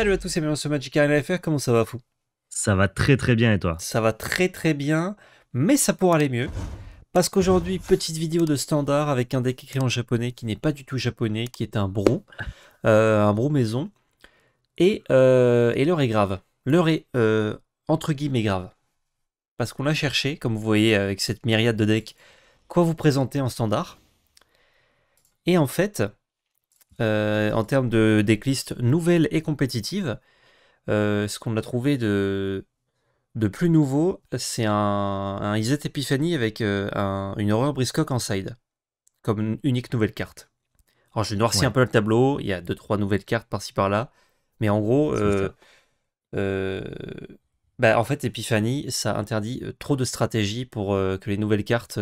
salut à tous et bienvenue sur Magic Arena FR, comment ça va fou Ça va très très bien et toi Ça va très très bien, mais ça pourra aller mieux. Parce qu'aujourd'hui, petite vidéo de standard avec un deck écrit en japonais qui n'est pas du tout japonais, qui est un brou, euh, un brou maison. Et, euh, et l'heure est grave. L'heure est euh, entre guillemets grave. Parce qu'on a cherché, comme vous voyez avec cette myriade de decks, quoi vous présenter en standard. Et en fait, euh, en termes de decklist nouvelles et compétitive. Euh, ce qu'on a trouvé de, de plus nouveau, c'est un, un Epiphany avec euh, une horreur briscock en side, comme unique nouvelle carte. Alors je noircis un peu le tableau, il y a 2-3 nouvelles cartes par-ci par-là, mais en gros, bah, en fait, Epiphany, ça interdit trop de stratégies pour que les nouvelles cartes,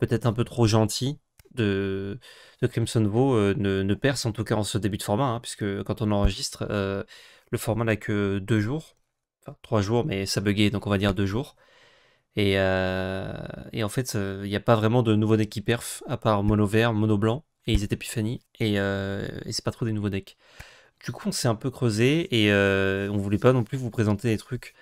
peut-être un peu trop gentilles, de, Crimson Bow euh, ne, perce, en tout cas en ce début de format, hein, puisque quand on enregistre, euh, le format n'a que deux jours, enfin trois jours, mais ça buguait, donc on va dire deux jours. Et, euh, et en fait, il n'y a pas vraiment de nouveaux decks qui perf, à part mono vert, mono blanc, et ils étaient Epiphany, et, et c'est pas trop des nouveaux decks. Du coup, on s'est un peu creusé, et on voulait pas non plus vous présenter des trucs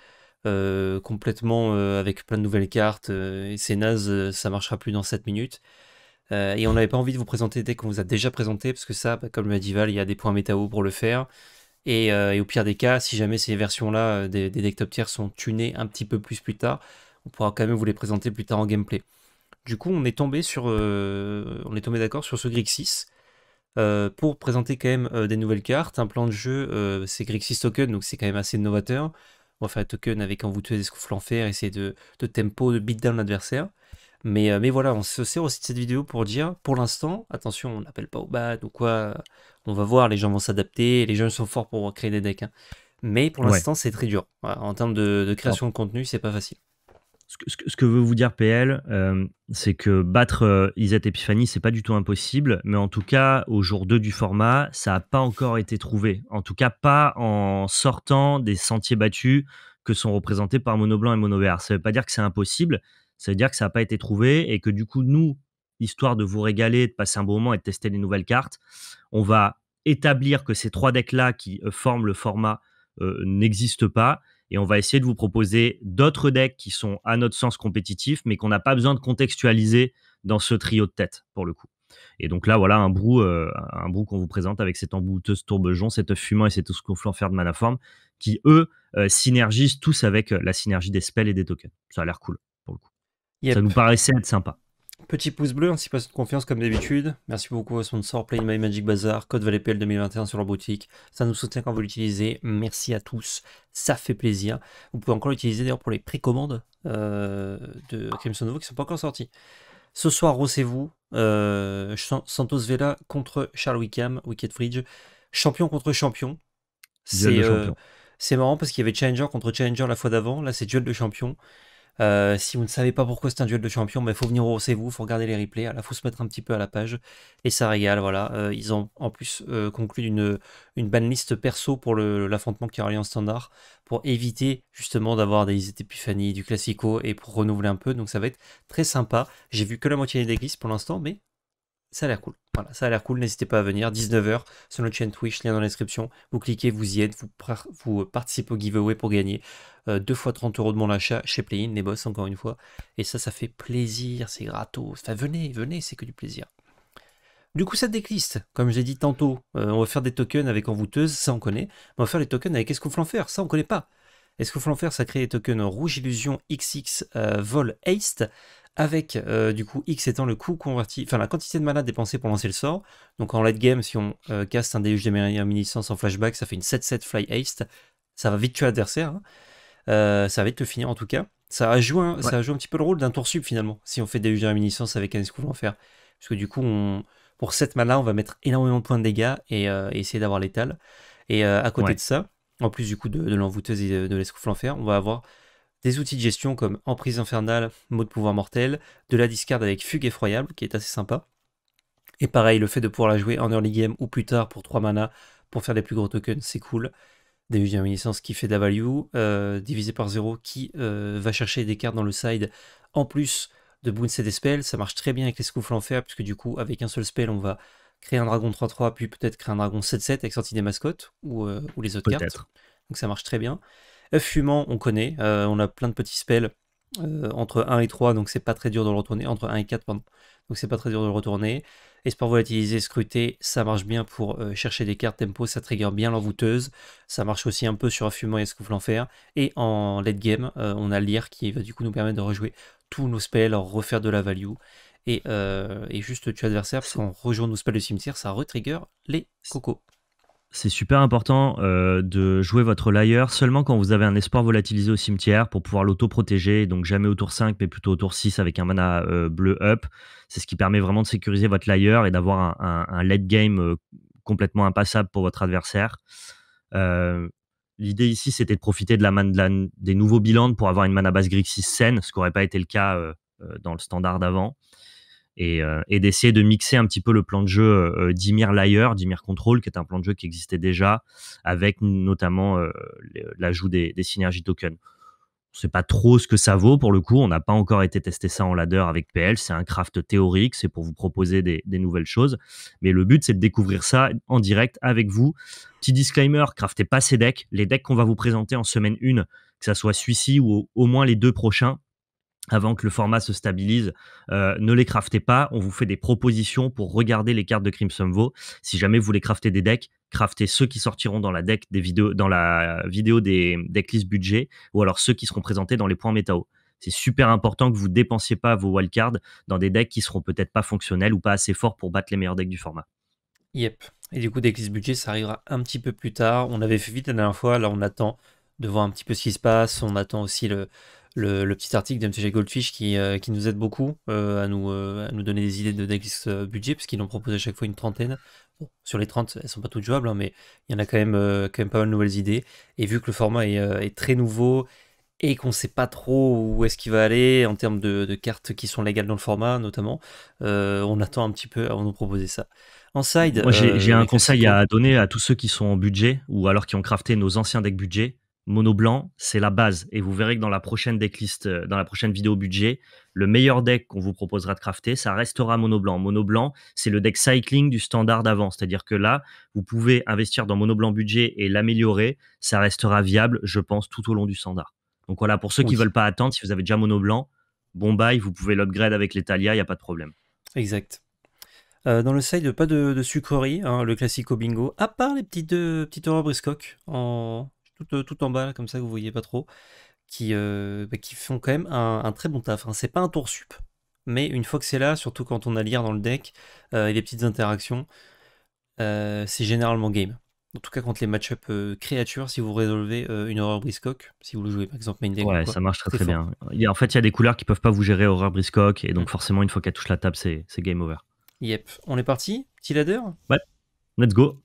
complètement avec plein de nouvelles cartes et c'est naze, ça marchera plus dans 7 minutes. Euh, et on n'avait pas envie de vous présenter dès qu'on vous a déjà présenté, parce que ça, bah, comme le dit il y a des points métao pour le faire. Et, euh, au pire des cas, si jamais ces versions-là euh, des, des decks top tiers sont tunées un petit peu plus plus tard, on pourra quand même vous les présenter plus tard en gameplay. Du coup, on est tombé sur, on est tombé d'accord sur ce Grixis pour présenter quand même des nouvelles cartes, un plan de jeu, c'est Grixis Token, donc c'est quand même assez novateur. On va faire un token avec quand vous tuez des scouffes l'enfer, essayer de, de tempo, de beat down l'adversaire. Euh, mais, voilà, on se sert aussi de cette vidéo pour dire, pour l'instant, attention, on n'appelle pas au bad ou quoi. On va voir, les gens vont s'adapter, les gens sont forts pour créer des decks. Hein. Mais pour l'instant, c'est très dur. en termes de, création de contenu, c'est pas facile. Ce que, veut vous dire PL, euh, c'est que battre euh, Isette Epiphany, c'est pas du tout impossible, mais en tout cas, au jour 2 du format, ça n'a pas encore été trouvé. En tout cas, pas en sortant des sentiers battus que sont représentés par Mono Blanc et Mono Vert. Ça ne veut pas dire que c'est impossible, ça veut dire que ça n'a pas été trouvé et que du coup, nous, histoire de vous régaler, de passer un bon moment et de tester les nouvelles cartes, on va établir que ces trois decks-là qui euh, forment le format euh, n'existent pas. Et on va essayer de vous proposer d'autres decks qui sont, à notre sens, compétitifs, mais qu'on n'a pas besoin de contextualiser dans ce trio de tête, pour le coup. Et donc là, voilà un brou, euh, un brou qu'on vous présente avec cette embouteuse tourbejon, cet œuf fumant et cet fer de Manaform, qui, eux, synergisent tous avec la synergie des spells et des tokens. Ça a l'air cool. Ça nous paraissait être sympa. Petit pouce bleu ainsi pas de confiance comme d'habitude. Merci beaucoup à Sponsor Play My Magic Bazaar, code ValetPL 2021 sur leur boutique. Ça nous soutient quand vous l'utilisez. Merci à tous, ça fait plaisir. Vous pouvez encore l'utiliser d'ailleurs pour les précommandes euh, de Crimson qui ne sont pas encore sorties. Ce soir, rossez-vous. Euh, Santos Vela contre Charles Wickham, Wicked Fridge. Champion contre euh, champion. C'est marrant parce qu'il y avait Challenger contre Challenger la fois d'avant. Là, c'est duel de champion. Euh, si vous ne savez pas pourquoi c'est un duel de champions, il ben, faut venir au Rossé, vous il faut regarder les replays, il faut se mettre un petit peu à la page, et ça régale, voilà. Euh, ils ont en plus euh, conclu une, une liste perso pour l'affrontement qui aura lieu en standard, pour éviter justement d'avoir des épiphanies, du classico, et pour renouveler un peu, donc ça va être très sympa. J'ai vu que la moitié des glisses pour l'instant, mais ça a l'air cool. Voilà, ça a l'air cool. N'hésitez pas à venir. 19h sur notre chaîne Twitch, lien dans la description. Vous cliquez, vous y êtes, vous, euh, participez au giveaway pour gagner 2 euh, fois 30 euros de mon achat chez Playin, les boss, encore une fois. Et ça, ça fait plaisir, c'est gratos. Enfin, venez, venez, c'est que du plaisir. Du coup, ça décliste. Comme j'ai dit tantôt, euh, on va faire des tokens avec envoûteuse, ça on connaît. On va faire des tokens avec qu'on faire ça on connaît pas. escouflant faire, ça crée des tokens rouge illusion XX vol haste avec euh, du coup X étant le coût converti, enfin la quantité de mana dépensée pour lancer le sort. Donc en late game, si on euh, casse un déluge de en flashback, ça fait une 7-7 fly haste. Ça va vite tuer l'adversaire. Hein. Euh, ça va vite le finir en tout cas. Ça a joué un, hein, ça a un petit peu le rôle d'un tour sub finalement, si on fait déluge de avec un escouffle fer Parce que du coup, pour cette mana, on va mettre énormément de points de dégâts et essayer d'avoir l'étal. Et à côté de ça, en plus du coup de, l'envoûteuse et de, de l'escouffle fer on va avoir des outils de gestion comme Emprise Infernale, Mot de Pouvoir Mortel, de la discard avec Fugue Effroyable, qui est assez sympa. Et pareil, le fait de pouvoir la jouer en early game ou plus tard pour 3 mana pour faire des plus gros tokens, c'est cool. Des Reminiscence qui fait de value, euh, divisé par 0 qui euh, va chercher des cartes dans le side en plus de et des spells. Ça marche très bien avec les scouffles fer puisque du coup, avec un seul spell, on va créer un dragon 3-3, puis peut-être créer un dragon 7-7 avec sortie des mascottes ou, euh, ou les autres cartes. Donc ça marche très bien. Euh, fumant, on connaît, euh, on a plein de petits spells euh, entre 1 et 3, donc c'est pas très dur de le retourner, entre 1 et 4, pardon, donc c'est pas très dur de le retourner. Espoir volatilisé, scruté, ça marche bien pour chercher des cartes tempo, ça trigger bien l'envoûteuse, ça marche aussi un peu sur un fumant et en l'enfer, et en late game, on a Lire qui va du coup nous permettre de rejouer tous nos spells, refaire de la value, et, juste tuer adversaire, parce qu'en rejoint nos spells de cimetière, ça retrigger les cocos c'est super important euh, de jouer votre layer seulement quand vous avez un espoir volatilisé au cimetière pour pouvoir l'auto-protéger. Donc jamais au tour 5, mais plutôt au tour 6 avec un mana euh, bleu up. C'est ce qui permet vraiment de sécuriser votre layer et d'avoir un, un, late game euh, complètement impassable pour votre adversaire. L'idée ici, c'était de profiter de la, de des nouveaux bilans pour avoir une mana base Grixis saine, ce qui n'aurait pas été le cas dans le standard d'avant. Euh, et, d'essayer de mixer un petit peu le plan de jeu euh, euh, Dimir Layer, Dimir Control, qui est un plan de jeu qui existait déjà, avec notamment l'ajout des, synergies tokens. On ne sait pas trop ce que ça vaut pour le coup, on n'a pas encore été tester ça en ladder avec PL, c'est un craft théorique, c'est pour vous proposer des, nouvelles choses, mais le but c'est de découvrir ça en direct avec vous. Petit disclaimer, craftez pas ces decks, les decks qu'on va vous présenter en semaine 1, que ça soit celui-ci ou au moins les deux prochains, avant que le format se stabilise, euh, ne les craftez pas. On vous fait des propositions pour regarder les cartes de Crimson Vaux Si jamais vous voulez crafter des decks, craftez ceux qui sortiront dans la, deck des vidéos, dans la vidéo des decklist budget ou alors ceux qui seront présentés dans les points métaux. C'est super important que vous ne dépensiez pas vos wildcards dans des decks qui seront peut-être pas fonctionnels ou pas assez forts pour battre les meilleurs decks du format. Yep. Et du coup, decklist budget, ça arrivera un petit peu plus tard. On avait fait vite la dernière fois. Là, on attend de voir un petit peu ce qui se passe. On attend aussi le, le, petit article d'MCG Goldfish qui, euh, qui, nous aide beaucoup euh, à, nous, euh, à nous donner des idées de decklist budget, parce qu'ils ont proposé chaque fois une trentaine. sur les 30, elles sont pas toutes jouables, hein, mais il y en a quand même, quand même pas mal de nouvelles idées. Et vu que le format est, très nouveau et qu'on ne sait pas trop où est-ce qu'il va aller en termes de, cartes qui sont légales dans le format, notamment, on attend un petit peu avant de nous proposer ça. En side. j'ai un conseil à donner à tous ceux qui sont en budget ou alors qui ont crafté nos anciens decks budget mono blanc, c'est la base. Et vous verrez que dans la prochaine decklist, euh, dans la prochaine vidéo budget, le meilleur deck qu'on vous proposera de crafter, ça restera mono blanc. Mono blanc, c'est le deck cycling du standard d'avant. C'est-à-dire que là, vous pouvez investir dans mono blanc budget et l'améliorer. Ça restera viable, je pense, tout au long du standard. Donc voilà, pour ceux qui ne veulent pas attendre, si vous avez déjà mono blanc, bon bail, vous pouvez l'upgrade avec l'Italia, il n'y a pas de problème. Exact. Euh, dans le side, pas de, de sucrerie, hein, le classique au bingo, à part les petites, euh, petites horreurs briscoques en, tout, en bas, comme ça que vous voyez pas trop, qui, bah, qui font quand même un, très bon taf. Hein. C'est pas un tour sup, mais une fois que c'est là, surtout quand on a lire dans le deck et les petites interactions, c'est généralement game. En tout cas, contre les match up créatures, si vous résolvez une horreur briscock, si vous le jouez par exemple main Ouais, ça marche très très bien. Il en fait, il y a des couleurs qui peuvent pas vous gérer horreur briscock, et donc mmh. forcément, une fois qu'elle touche la table, c'est game over. Yep. On est parti Petit ladder Ouais. Let's go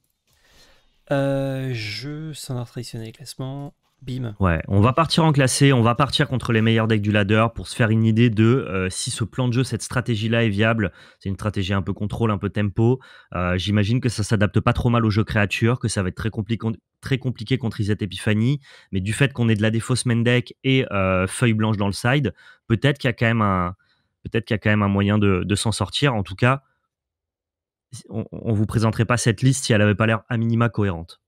euh, Jeu, standard traditionnel classement. Bim. Ouais, on va partir en classé, on va partir contre les meilleurs decks du ladder pour se faire une idée de euh, si ce plan de jeu, cette stratégie-là est viable. C'est une stratégie un peu contrôle, un peu tempo. Euh, j'imagine que ça s'adapte pas trop mal au jeu créature, que ça va être très, compliqué, très compliqué contre Isette Epiphany. Mais du fait qu'on ait de la défausse main deck et euh, feuille blanche dans le side, peut-être qu'il y a quand même un. Peut-être qu'il y a quand même un moyen de s'en sortir. En tout cas, on, ne vous présenterait pas cette liste si elle n'avait pas l'air à minima cohérente.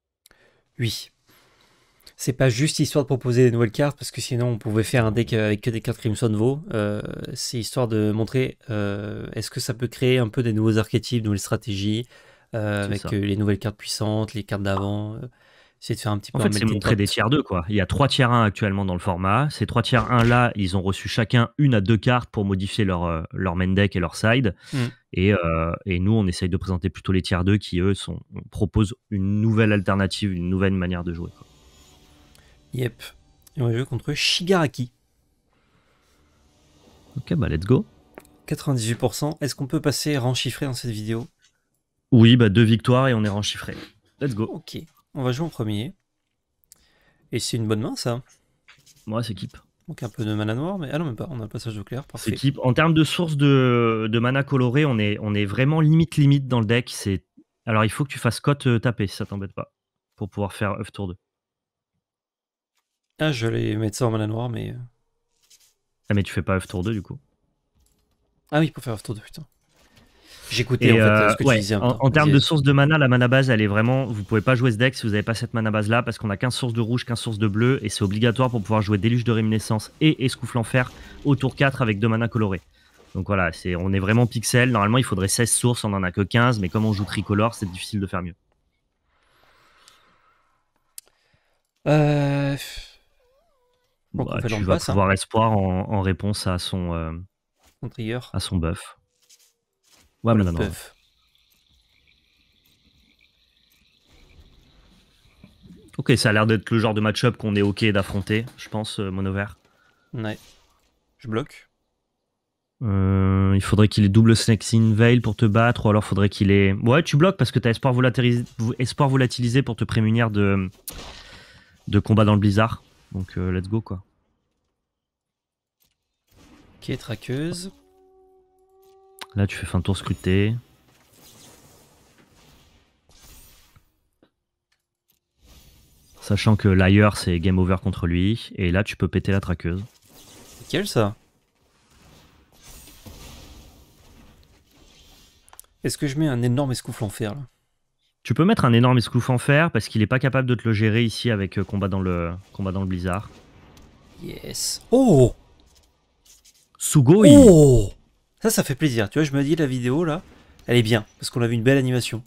Oui. C'est pas juste histoire de proposer des nouvelles cartes, parce que sinon on pouvait faire un deck avec que des cartes Crimson Vaux. Euh, c'est histoire de montrer euh, est-ce que ça peut créer un peu des nouveaux archétypes, nouvelles stratégies, euh, avec les nouvelles cartes puissantes, les cartes d'avant. c'est de faire un petit peu En fait, c'est montrer des tiers 2, quoi. Il y a 3 tiers 1 actuellement dans le format. Ces 3 tiers 1 là, ils ont reçu chacun une à deux cartes pour modifier leur, leur main deck et leur side. Mm. Euh, et, nous, on essaye de présenter plutôt les tiers 2 qui, eux, sont, proposent une nouvelle alternative, une nouvelle manière de jouer. Yep. Et on va jouer contre Shigaraki. Ok, bah let's go. 98%. Est-ce qu'on peut passer rang chiffré dans cette vidéo Oui, bah deux victoires et on est rang chiffré. Let's go. Ok, on va jouer en premier. Et c'est une bonne main ça Moi, c'est équipe. Donc un peu de mana noir, mais ah non, même pas, on a le passage au clair. C'est en termes de source de, mana coloré, on est, on est vraiment limite limite dans le deck. C'est Alors il faut que tu fasses cote euh, taper si ça t'embête pas, pour pouvoir faire œuf tour 2. Ah, je vais mettre ça en mana noir, mais. Euh. Ah, mais tu fais pas œuf tour 2 du coup. Ah oui, pour faire œuf tour 2, putain. J'écoutais en fait euh, ce que tu disais. En, termes de source de mana, la mana base, elle est vraiment. Vous pouvez pas jouer ce deck si vous n'avez pas cette mana base là, parce qu'on a qu'un source de rouge, qu'un source de bleu, et c'est obligatoire pour pouvoir jouer Déluge de Réminiscence et Escouffle Enfer au tour 4 avec deux manas colorés. Donc voilà, c'est, on est vraiment pixel. Normalement, il faudrait 16 sources, on en a que 15, mais comme on joue tricolore, c'est difficile de faire mieux. Euh... Bah, tu vas hein. pouvoir espoir en, réponse à son, euh, à son buff. Ouais, mais Ok, ça a l'air d'être le genre de match-up qu'on est ok d'affronter, je pense, euh, monover. Ouais. Je bloque. Euh, il faudrait qu'il ait double snake in Veil pour te battre, ou alors faudrait qu'il ait. Ouais, tu bloques parce que t'as espoir, volatilisé, pour te prémunir de, de combat dans le blizzard. Donc, euh, let's go quoi. Ok, traqueuse. Là, tu fais fin tour scruté. Sachant que l'ailleurs, c'est game over contre lui. Et là, tu peux péter la traqueuse. Quel ça. Est-ce que je mets un énorme escouffle en fer là Tu peux mettre un énorme escouffle en fer parce qu'il n'est pas capable de te le gérer ici avec euh, combat dans le, combat dans le blizzard. Yes. Oh Sugoi Oh ça, ça fait plaisir. Tu vois, je me dis, la vidéo, là, elle est bien, parce qu'on a vu une belle animation.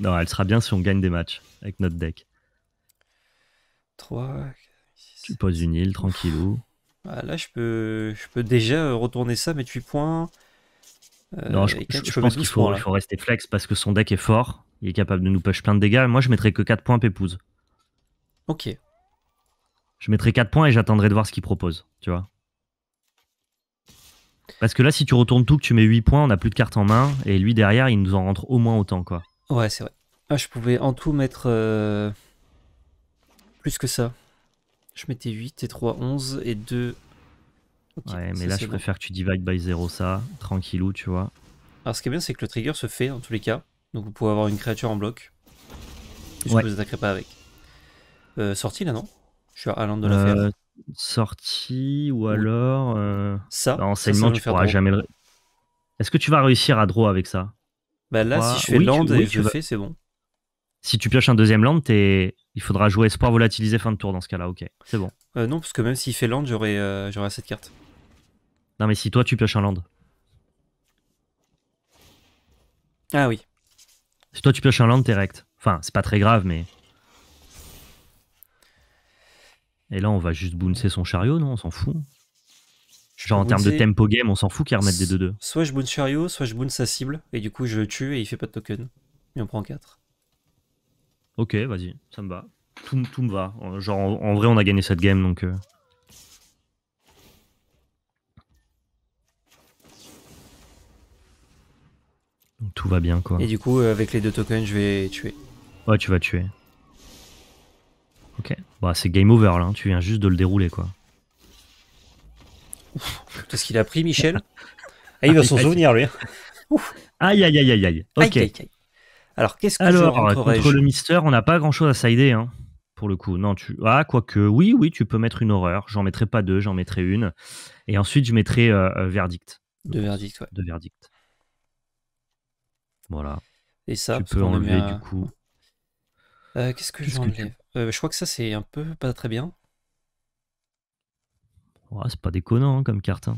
Non, elle sera bien si on gagne des matchs avec notre deck. 3, 4, 6, Tu poses une île, tranquillou. Ah, là, je peux, je peux déjà euh, retourner ça, mais 8 points. Euh, non, je, pense qu'il faut, rester flex parce que son deck est fort. Il est capable de nous push plein de dégâts. Moi, je mettrais que 4 points Pépouze. Ok. Je mettrai 4 points et j'attendrai de voir ce qu'il propose, tu vois. Parce que là, si tu retournes tout, que tu mets 8 points, on a plus de cartes en main. Et lui, derrière, il nous en rentre au moins autant, quoi. Ouais, c'est vrai. Ah, je pouvais en tout mettre euh, plus que ça. Je mettais 8 et 3, 11 et 2. ouais, mais là, je préfère que tu divides by 0 ça, tranquillou, tu vois. Alors, ce qui est bien, c'est que le trigger se fait, en tous les cas. Donc, vous pouvez avoir une créature en bloc. vous attaquerez pas avec. Euh, sortie là, non Je suis à l'an de la euh, sortie ou alors euh, ça bah, enseignement tu pourras jamais le... est-ce que tu vas réussir à draw avec ça bah là si je fais land et je fais c'est bon si tu pioches un deuxième land il faudra jouer espoir volatilisé fin de tour dans ce cas là ok c'est bon euh, non parce que même s'il fait land j'aurai euh, assez de cette carte non mais si toi tu pioches un land ah oui si toi tu pioches un land t'es rect enfin c'est pas très grave mais Et là, on va juste bouncer son chariot, non On s'en fout. Genre en termes de tempo game, on s'en fout qu'il remette des 2-2. Soit je bounce chariot, soit je bounce sa cible, et du coup je le tue et il fait pas de token. Et on prend 4. Ok, vas-y, ça me va. Tout, me va. Genre en, vrai, on a gagné cette game donc. Euh. Tout va bien quoi. Et du coup, euh, avec les deux tokens, je vais tuer. Ouais, tu vas tuer. Bah, c'est game over hein. tu viens juste de le dérouler quoi. Qu'est-ce qu'il a pris, Michel ah, Il va ah, s'en souvenir lui. Hein. Aïe, aïe, aïe, aïe, aïe. Alors, qu'est-ce que Alors, contre le Mister, on n'a pas grand-chose à sider, hein, pour le coup. Non, tu... Ah, quoique, oui, oui, tu peux mettre une horreur. J'en mettrai pas deux, j'en mettrai une. Et ensuite, je mettrai euh, euh, verdict. De Verdict, ouais. De Verdict. Voilà. Et ça, tu peux enlever, du coup, euh, qu'est-ce que je j'enlève euh, Je crois que ça, c'est un peu pas très bien. c'est pas déconnant hein, comme carte. Hein.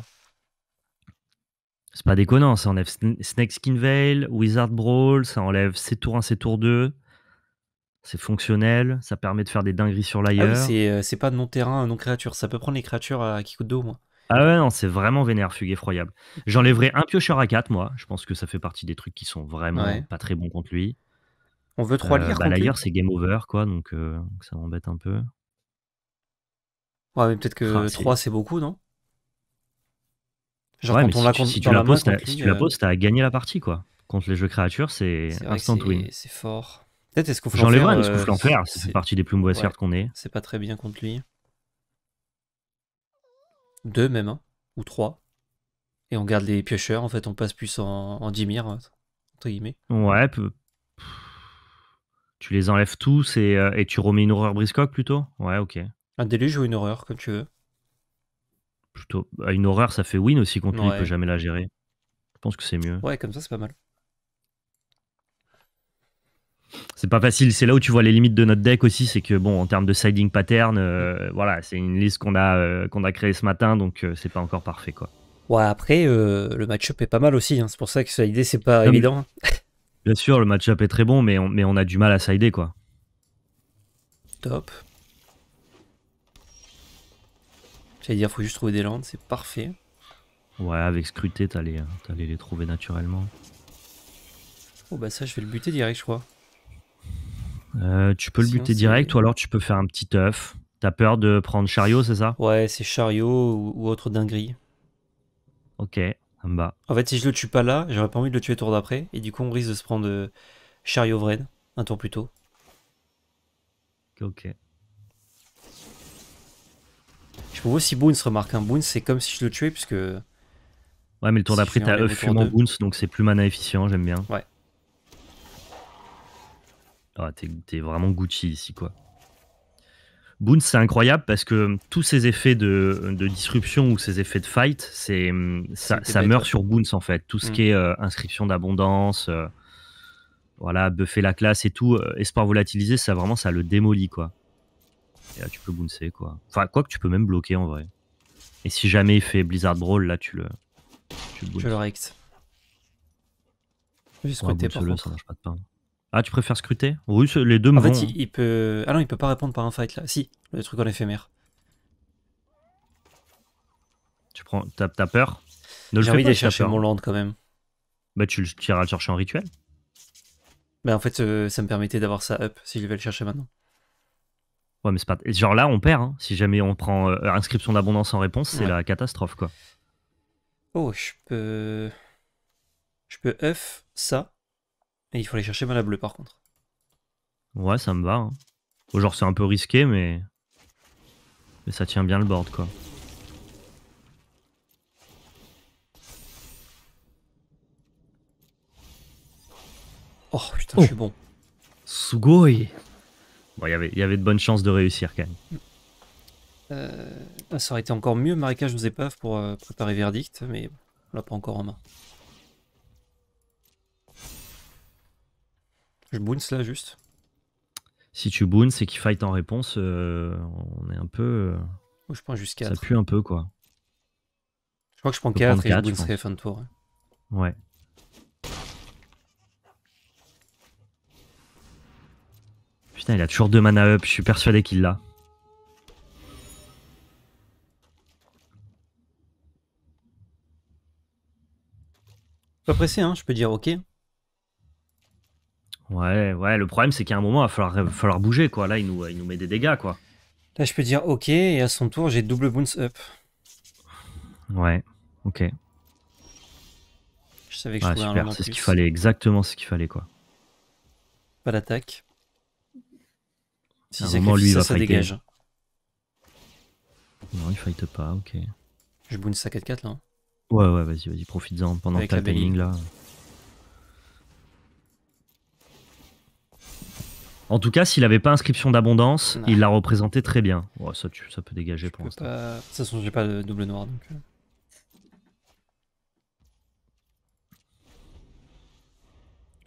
C'est pas déconnant. Ça enlève Snake Skin Veil, Wizard Brawl, ça enlève c tour 1, c tour 2. C'est fonctionnel, ça permet de faire des dingueries sur ah l'ailleurs. Euh, c'est pas de non terrain, non créature. Ça peut prendre les créatures à, qui coûtent d'eau. Ah ouais, non, c'est vraiment vénère, fugue effroyable. J'enlèverai un piocheur à 4, moi. Je pense que ça fait partie des trucs qui sont vraiment pas très bons contre lui. On veut trois euh, lire. Bah, D'ailleurs, c'est game over, quoi, donc, euh, ça m'embête un peu. Ouais, mais peut-être que 3 ah, c'est beaucoup, non Genre quand on si la compte si tu, la, euh poses, t'as gagné la partie, quoi. Contre les jeux créatures, c'est instant win. C'est fort. Peut-être est-ce qu'on peut un faire c'est partie des plus mauvaises cartes qu'on ait. C'est pas très bien contre lui. Deux même, hein, ou trois. Et on garde les piocheurs, en fait, on passe plus en, en dimir, entre guillemets. Ouais, tu les enlèves tous euh, et, tu remets une horreur briscoque plutôt Ouais, ok. Un déluge ou une horreur, comme tu veux. Plutôt. à bah, Une horreur, ça fait win aussi, contre lui, il peut jamais la gérer. Je pense que c'est mieux. Ouais, comme ça, c'est pas mal. C'est pas facile, c'est là où tu vois les limites de notre deck aussi, c'est que bon, en termes de siding pattern, euh, mm. voilà, c'est une liste qu'on a, euh, a créée ce matin, donc c'est pas encore parfait quoi. Ouais, après, le match-up est pas mal aussi. Hein. C'est pour ça que ça, l'idée, c'est pas évident. Bien sûr, le match-up est très bon, mais on, a du mal à sider, quoi. Top. J'allais dire, faut juste trouver des landes, c'est parfait. Ouais, avec scruté, t'allais les, les trouver naturellement. Oh bah ça, je vais le buter direct, je crois. Euh, tu peux le buter direct ou alors tu peux faire un petit œuf. T'as peur de prendre chariot, c'est ça Ouais, c'est chariot ou, ou, autre dinguerie. Ok. Bah. En fait, si je le tue pas là, j'aurais pas envie de le tuer tour d'après. Et du coup, on risque de se prendre euh, Chariot Vred un tour plus tôt. Ok. Je peux aussi Boons, remarque. un Boons, c'est comme si je le tuais, puisque. Ouais, mais le tour d'après, t'as œuf euh, Fumant Boons, donc c'est plus mana efficient, j'aime bien. Ouais. Ah, t'es vraiment Gucci ici, quoi. Boons, c'est incroyable parce que tous ces effets de, de disruption ou ces effets de fight, c'est mm, ça, meurt sur Boons en fait. Tout ce mm. qui est euh, inscription d'abondance, euh, voilà, buffer la classe et tout, euh, espoir volatilisé, ça vraiment ça le démolit quoi. Et là tu peux Boonser, quoi. Enfin, quoi que tu peux même bloquer en vrai. Et si jamais il fait Blizzard Brawl, là tu le. Tu le, Je Rex. Juste côté, par ça pas de pain. Ah, tu préfères scruter Oui, les deux me En fait, hein. il, peut. Ah non, il peut pas répondre par un fight là. Si, le truc en éphémère. Tu prends. T'as as peur J'ai envie d'aller chercher mon land quand même. Bah, tu iras le chercher en rituel. Bah en fait, euh, ça me permettait d'avoir ça up si je vais le chercher maintenant. Ouais, mais c'est pas. Genre là, on perd. Hein. Si jamais on prend euh, inscription d'abondance en réponse, c'est la catastrophe, quoi. Oh, je peux. Je peux F ça. Et il faut aller chercher à bleue par contre. Ouais, ça me va. Hein. genre, c'est un peu risqué, mais... mais ça tient bien le board quoi. Oh putain, je suis bon. Sugoi Bon, y avait, y avait de bonnes chances de réussir quand euh, bah, ça aurait été encore mieux, marécage aux épaves pour euh, préparer verdict, mais on l'a pas encore en main. Je bounce là juste. Si tu boons et qu'il fight en réponse, euh, on est un peu. Euh, je prends juste Ça pue un peu quoi. Je crois que je prends 4 et 4, je booncerai fin de tour. Hein. Ouais. Putain, il a toujours deux mana up, je suis persuadé qu'il l'a. Pas pressé, hein, je peux dire ok. Ouais, ouais, le problème c'est qu'à un moment, il va falloir, falloir bouger, quoi. Là, il nous, il nous met des dégâts, quoi. Là, je peux dire OK, et à son tour, j'ai double bounce up. Ouais, ok. Je savais que ah, C'est ce qu'il fallait, exactement ce qu'il fallait, quoi. Pas d'attaque. Si c'est lui, ça, va ça dégage. Non, il fight pas, ok. Je bounce à 4-4 là. Hein. Ouais, ouais, vas-y, vas-y, profite-en pendant ta que là. En tout cas, s'il n'avait pas inscription d'abondance, il l'a représenté très bien. ça, peut dégager pour l'instant. Pas... De toute façon, j'ai pas de double noir. Donc... Euh.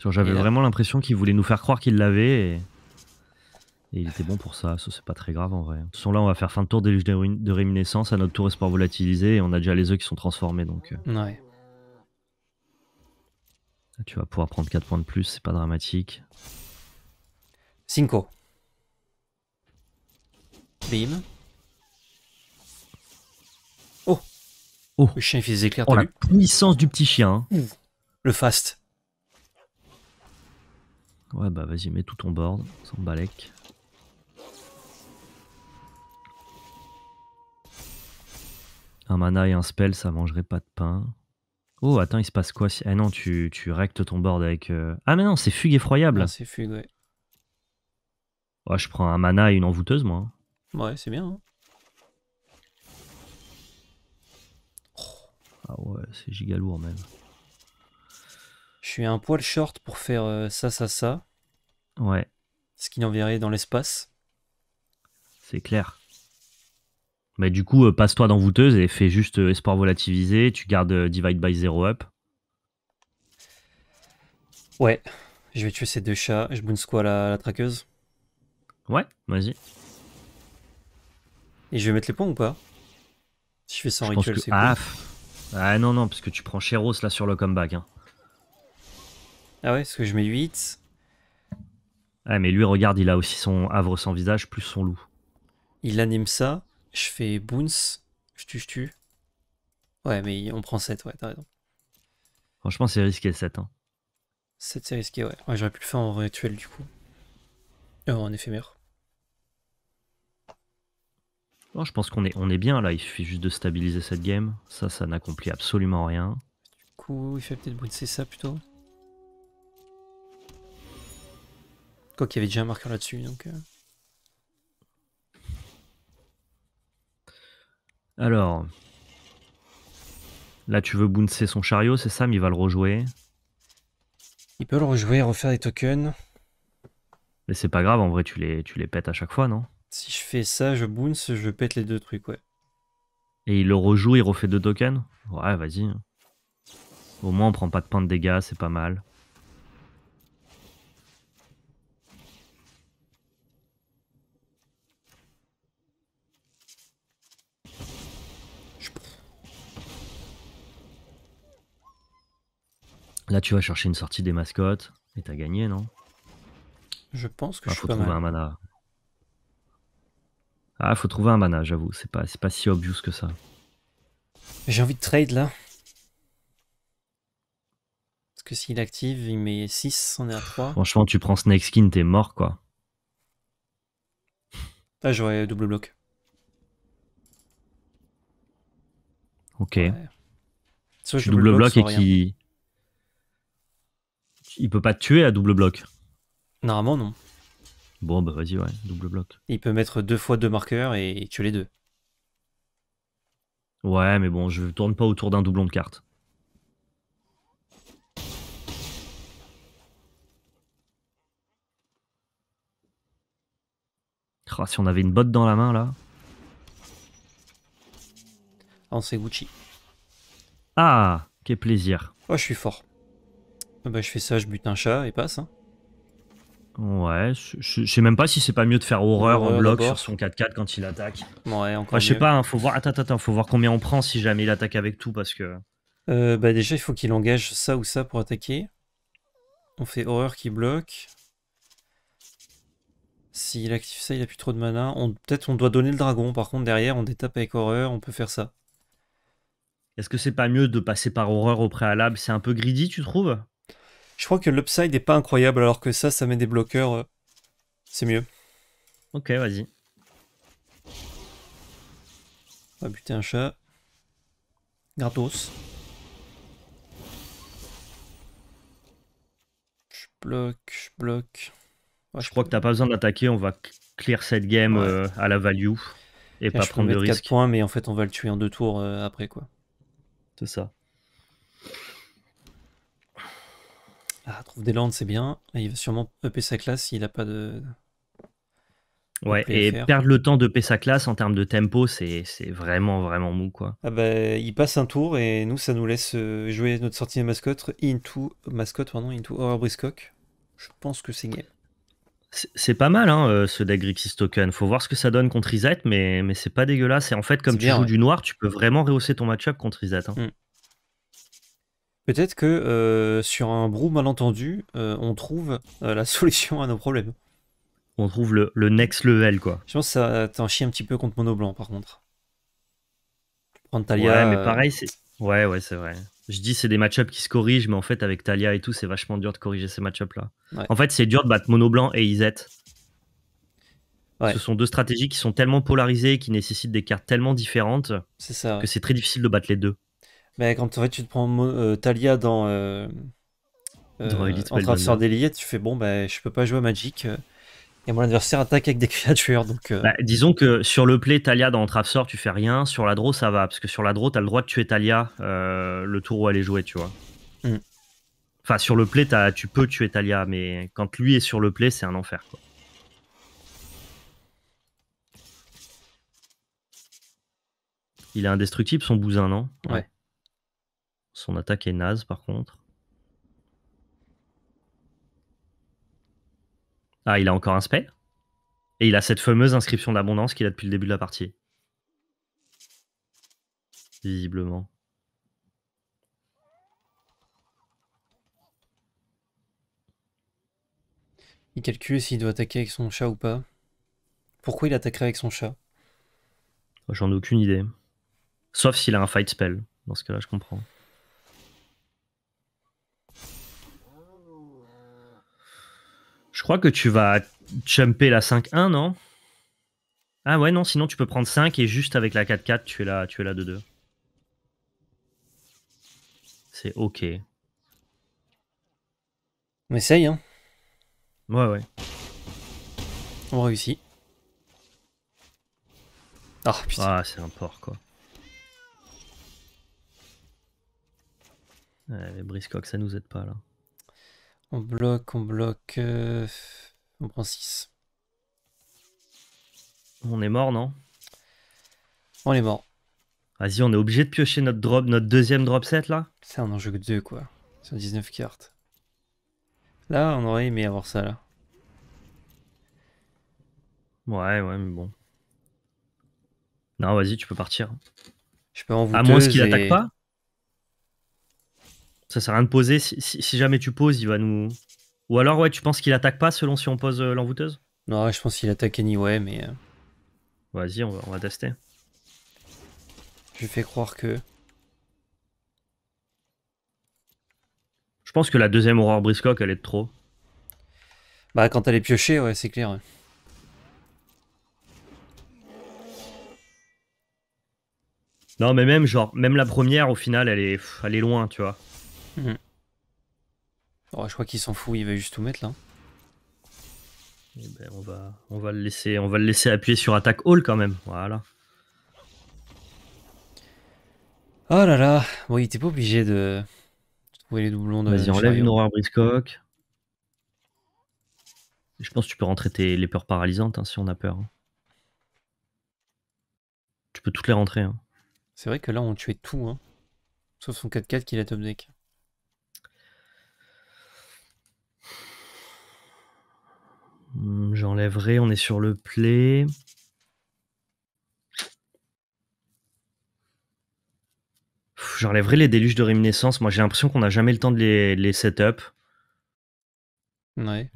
J'avais vraiment l'impression qu'il voulait nous faire croire qu'il l'avait. Et... il était bon pour ça. Ça, c'est pas très grave en vrai. De toute façon, là, on va faire fin de tour des de réminiscence. À notre tour, espoir volatilisé. Et on a déjà les œufs qui sont transformés. Donc... Euh. Ouais. Tu vas pouvoir prendre 4 points de plus. C'est pas dramatique. Cinco. Bim. Oh. Oh. Le chien, fait des éclairs. Oh, la puissance du petit chien. Hein. Le fast. Ouais, bah vas-y, mets tout ton board. Sans balèque. Un mana et un spell, ça mangerait pas de pain. Oh, attends, il se passe quoi Ah non, tu, tu rectes ton board avec... Euh, ah mais non, c'est fugue effroyable. Ah, c'est fugue, je prends un mana et une envoûteuse, moi. Hein. Ouais, c'est bien. Hein. Ah ouais, c'est giga lourd même. Je suis un poil short pour faire euh, ça, ça, ça. Ouais. Ce qui enverrait dans l'espace. C'est clair. Mais du coup, euh, passe-toi d'envoûteuse et fais juste euh, espoir volatilisé. Tu gardes divide by zero up. Ouais. Je vais tuer ces deux chats. Je boon quoi la traqueuse. Ouais, vas-y. Et je vais mettre les ponts ou pas Si je fais ça en rituel, c'est ah, ah non, non, parce que tu prends Cheros là sur le comeback. Hein. Ah ouais, parce que je mets 8. Ah mais lui, regarde, il a aussi son havre sans visage plus son loup. Il anime ça, je fais boons je tue, je tue. Ouais, mais on prend 7, ouais, t'as raison. Franchement, c'est risqué 7. Hein. 7, c'est risqué, ouais. Ouais, j'aurais pu le faire en rituel du coup. Euh, en éphémère je pense qu'on est, on est bien là, il suffit juste de stabiliser cette game. Ça, ça n'accomplit absolument rien. Du coup, il fait peut-être bouncer ça plutôt. Quoi qu'il y avait déjà un marqueur là-dessus, donc... Euh. Alors... Là, tu veux bouncer son chariot, c'est ça, mais il va le rejouer. Il peut le rejouer, refaire des tokens. Mais c'est pas grave, en vrai, tu les, tu les pètes à chaque fois, non si je fais ça, je bounce, je pète les deux trucs, ouais. Et il le rejoue, il refait deux tokens Ouais, vas-y. Au moins, on prend pas de pain de dégâts, c'est pas mal. Là, tu vas chercher une sortie des mascottes et t'as gagné, non Je pense que je faut suis pas trouver un mana. Ah, faut trouver un mana, j'avoue. C'est pas, pas si obvious que ça. J'ai envie de trade là. Parce que s'il active, il met 6, on est à 3. Franchement, tu prends Snake Skin, t'es mort quoi. Ah, j'aurais double bloc. Ok. double, bloc, bloc et qui. Il peut pas te tuer à double bloc. Normalement, non. Bon, bah vas-y, ouais, double bloc. Il peut mettre deux fois deux marqueurs et tuer les deux. Ouais, mais bon, je tourne pas autour d'un doublon de cartes. Oh, si on avait une botte dans la main là. s'est Gucci. Ah, quel plaisir. Oh, je suis fort. Ah bah, je fais ça, je bute un chat et passe. Hein. Ouais, je, sais même pas si c'est pas mieux de faire horreur en bloc sur son 4-4 quand il attaque. Ouais, encore. je sais pas, hein, faut voir. Attends, faut voir combien on prend si jamais il attaque avec tout parce que. Euh, bah déjà, il faut qu'il engage ça ou ça pour attaquer. On fait horreur qui bloque. S'il active ça, il a plus trop de mana. Peut-être on doit donner le dragon. Par contre, derrière, on détape avec horreur, on peut faire ça. Est-ce que c'est pas mieux de passer par horreur au préalable C'est un peu greedy, tu trouves je crois que l'upside n'est pas incroyable, alors que ça, ça met des bloqueurs. Euh, c'est mieux. Ok, vas-y. On va buter un chat. Gratos. Je bloque, je bloque. je crois que t'as pas besoin d'attaquer, on va clear cette game euh, à la value et pas prendre de risque. 4 points, mais en fait on va le tuer en deux tours euh, après quoi. C'est ça. Ah, trouve des landes, c'est bien. il va sûrement EP sa classe s'il n'a pas de. Ouais, et perdre le temps de sa classe en termes de tempo, c'est vraiment, vraiment mou, quoi. Ah bah, il passe un tour et nous, ça nous laisse euh, jouer notre sortie de mascotte into, mascotte, pardon, into Horror Briscock. Je pense que c'est game. C'est pas mal, hein, euh, ce deck Grixis Token. Faut voir ce que ça donne contre Reset, mais, mais c'est pas dégueulasse. Et en fait, comme tu joues du noir, tu peux vraiment rehausser ton match-up contre Reset. Peut-être que euh, sur un brou malentendu, euh, on trouve euh, la solution à nos problèmes. On trouve le, next level, quoi. Je pense que ça t'en chie un petit peu contre Mono Blanc, par contre. Prendre Talia. Ouais, mais pareil, c'est. Ouais, ouais, c'est vrai. Je dis c'est des match-ups qui se corrigent, mais en fait, avec Talia et tout, c'est vachement dur de corriger ces match là. En fait, c'est dur de battre Mono Blanc et Izette. Ce sont deux stratégies qui sont tellement polarisées, qui nécessitent des cartes tellement différentes que c'est très difficile de battre les deux. Mais quand tu te prends euh, Talia dans, euh, euh dans en tu fais bon, bah, je peux pas jouer Magic. Euh, et mon adversaire attaque avec des créatures. Donc, bah, disons que sur le play, Talia dans Travesor, tu fais rien. Sur la draw, ça va. Parce que sur la draw, t'as le droit de tuer Talia le tour où elle est jouée, tu vois. Mm. Enfin, sur le play, tu peux tuer Talia, mais quand lui est sur le play, c'est un enfer. Quoi. Il est indestructible, son bousin, non Ouais. Son attaque est naze par contre. Ah, il a encore un spell Et il a cette fameuse inscription d'abondance qu'il a depuis le début de la partie. Visiblement. Il calcule s'il doit attaquer avec son chat ou pas. Pourquoi il attaquerait avec son chat J'en ai aucune idée. Sauf s'il a un fight spell. Dans ce cas-là, je comprends. Je crois que tu vas jumper la 5-1, non Ah ouais, non, sinon tu peux prendre 5 et juste avec la 4-4, tu es là, tu es là de 2. C'est ok. On essaye, hein Ouais, ouais. On réussit. Ah, putain. Ah, c'est un porc, quoi. Ouais, les briscoques, ça nous aide pas, là. On bloque, on bloque. Euh, on prend 6. On est mort, non On est mort. Vas-y, on est obligé de piocher notre drop, notre deuxième drop set là C'est un enjeu que 2 quoi, sur 19 cartes. Là, on aurait aimé avoir ça là. Ouais, ouais, mais bon. Non, vas-y, tu peux partir. Je peux en vous À moins qu'il attaque pas ça sert à rien de poser. Si, jamais tu poses, il va nous. Ou alors, ouais, tu penses qu'il attaque pas selon si on pose euh, l'envoûteuse Non, je pense qu'il attaque anyway, mais. Euh. Vas-y, on va, on va tester. Je fais croire que. Je pense que la deuxième Aurore briscoque elle est de trop. Bah, quand elle est piochée, ouais, c'est clair. Non, mais même, genre, même la première, au final, elle est, elle est loin, tu vois. Mhm. Oh, je crois qu'il s'en fout, il va juste tout mettre là. Et eh ben, on, va, on, va le laisser, on va le laisser appuyer sur attaque Hall quand même. Voilà. Oh là là, bon, il était pas obligé de trouver les doublons Vas-y, enlève une horreur briscoque Je pense que tu peux rentrer tes, les peurs paralysantes hein, si on a peur. Hein. Tu peux toutes les rentrer. Hein. C'est vrai que là, on tuait tout, sauf son 4-4 qui est la top deck. Hmm, j'enlèverai, on est sur le play. J'enlèverai les déluges de réminiscence. Moi, j'ai l'impression qu'on n'a jamais le temps de les, setup. Ouais,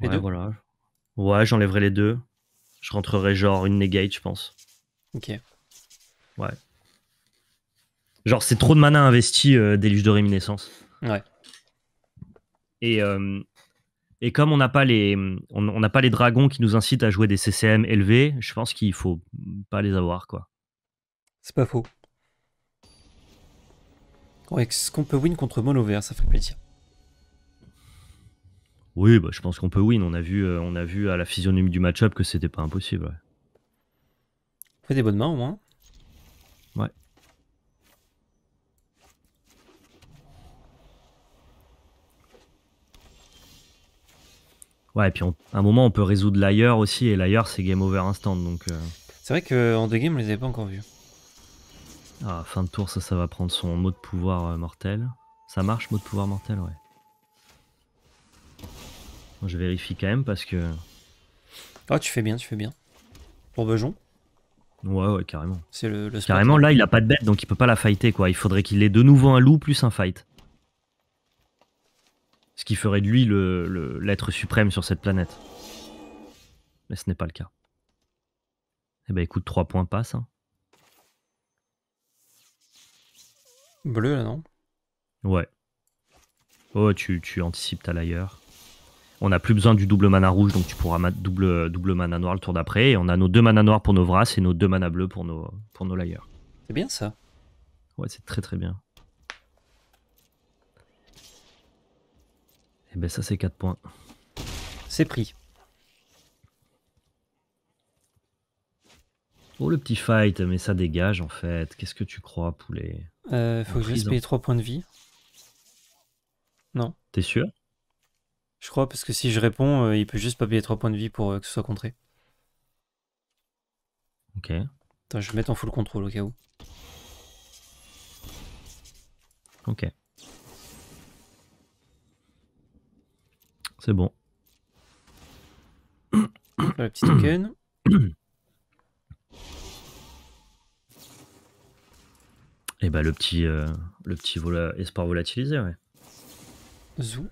Ouais, j'enlèverai les deux. Je rentrerai genre une negate, je pense. Ok. Ouais. Genre, c'est trop de mana investi, euh, déluge de réminiscence. Ouais. Et, euh, et comme on n'a pas les, on n'a pas les dragons qui nous incitent à jouer des CCM élevés, je pense qu'il faut pas les avoir, quoi. C'est pas faux. Ouais, est-ce qu'on peut win contre Mono Ça fait plaisir. Oui, bah, je pense qu'on peut win. On a vu, euh, on a vu à la physionomie du match-up que c'était pas impossible. On fait des bonnes mains au moins. Ouais, et puis à un moment, on peut résoudre l'ailleurs aussi, et l'ailleurs, c'est game over instant. donc... Euh. C'est vrai qu'en deux games, on les avait pas encore vus. Ah, fin de tour, ça, ça va prendre son mot de pouvoir euh, mortel. Ça marche, mot de pouvoir mortel, ouais. je vérifie quand même parce que. Ah, tu fais bien, tu fais bien. Pour Bejon Ouais, ouais, carrément. C'est le, Carrément, là, il a pas de bête, donc il peut pas la fighter, quoi. Il faudrait qu'il ait de nouveau un loup plus un fight ce qui ferait de lui l'être le, suprême sur cette planète. Mais ce n'est pas le cas. Eh ben écoute, 3 points passe. Hein. Bleu là, non Ouais. Oh, tu, anticipes ta l'ailleurs. On n'a plus besoin du double mana rouge, donc tu pourras mettre double, double mana noir le tour d'après. Et on a nos deux mana noirs pour nos Vras et nos deux mana bleus pour nos, pour nos layers. C'est bien ça. Ouais, c'est très très bien. Et eh bien ça c'est 4 points. C'est pris. Oh le petit fight, mais ça dégage en fait. Qu'est-ce que tu crois, poulet euh, Faut que je paye 3 points de vie. Non. T'es sûr Je crois parce que si je réponds, euh, il peut juste pas payer 3 points de vie pour euh, que ce soit contré. Ok. Attends, je vais mettre en full contrôle au cas où. Ok. C'est bon. Eh ben, le petit token. Et bah le petit, le petit espoir volatilisé, ouais. Zou.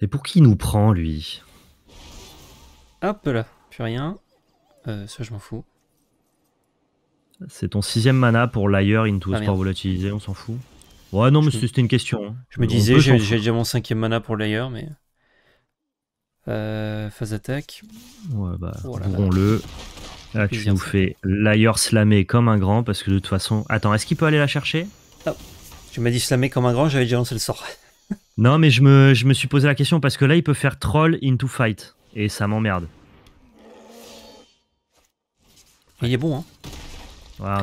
Et pour qui il nous prend, lui Hop là, plus rien. Euh, ça, je m'en fous. C'est ton sixième mana pour l'ailleurs into ah, espoir volatilisé, on s'en fout. Ouais, non, mais c'était une question. Hein. Je me disais, j'ai déjà mon cinquième mana pour l'ailleurs, mais phase euh, attaque. Ouais, bah, on le Là, tu nous fais l'ailleurs slammer comme un grand parce que de toute façon. Attends, est-ce qu'il peut aller la chercher je ah, Tu m'as dit slammer comme un grand, j'avais déjà lancé le sort. non, mais je me, je me suis posé la question parce que là, il peut faire troll into fight et ça m'emmerde. Il est bon, hein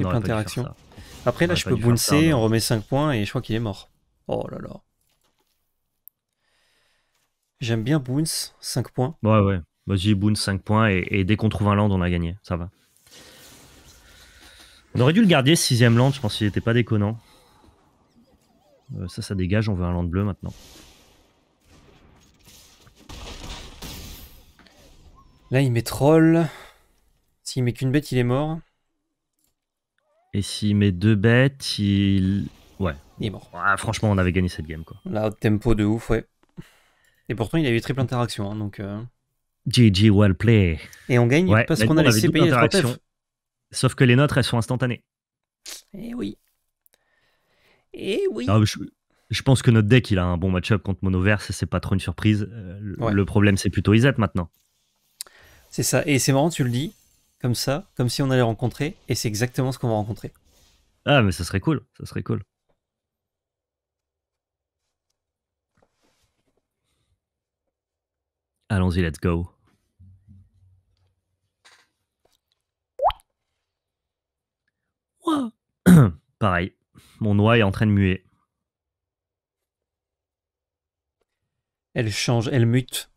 Après, là, je peux bouncer, on remet 5 points et je crois qu'il est mort. Oh là là. J'aime bien Boons, 5 points. Ouais, ouais. Vas-y, Boons, 5 points. Et, dès qu'on trouve un land, on a gagné. Ça va. On aurait dû le garder, 6 land. Je pense qu'il n'était pas déconnant. Euh, ça, ça dégage. On veut un land bleu maintenant. Là, il met troll. S'il met qu'une bête, il est mort. Et s'il met deux bêtes, il. Ouais. Il est mort. Ah, franchement, on avait gagné cette game, quoi. Là, tempo de ouf, ouais. Et pourtant, il a eu triple interaction. Hein, donc, GG, euh. well play. Et on gagne parce qu'on a laissé payer les Sauf que les nôtres, elles sont instantanées. Eh oui. Eh oui. Ah, je, pense que notre deck, il a un bon match-up contre Monoverse, c'est pas trop une surprise. Euh, le, problème, c'est plutôt Izet maintenant. C'est ça. Et c'est marrant, tu le dis, comme ça, comme si on allait rencontrer, et c'est exactement ce qu'on va rencontrer. Ah, mais ça serait cool. Ça serait cool. Allons-y, let's go. Pareil, mon noix est en train de muer. Elle change, elle mute.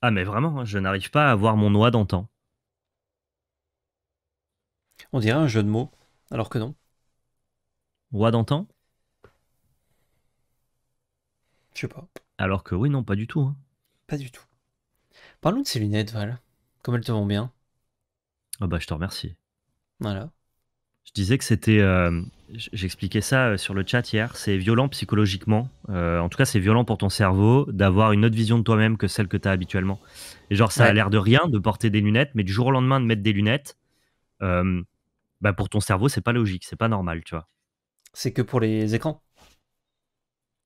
Ah mais vraiment, hein, je n'arrive pas à voir mon noix d'antan. On dirait un jeu de mots, alors que non. Oie d'antan Je sais pas. Alors que oui, non, pas du tout. Hein. Pas du tout. Parlons de ces lunettes, Val. Comme elles te vont bien. Ah bah, je te remercie. Voilà. Je disais que c'était. Euh, j'expliquais ça euh, sur le chat hier. C'est violent psychologiquement. Euh, en tout cas, c'est violent pour ton cerveau d'avoir une autre vision de toi-même que celle que tu as habituellement. Et genre, ça a l'air de rien de porter des lunettes, mais du jour au lendemain de mettre des lunettes, bah, pour ton cerveau, c'est pas logique, c'est pas normal, tu vois. C'est que pour les écrans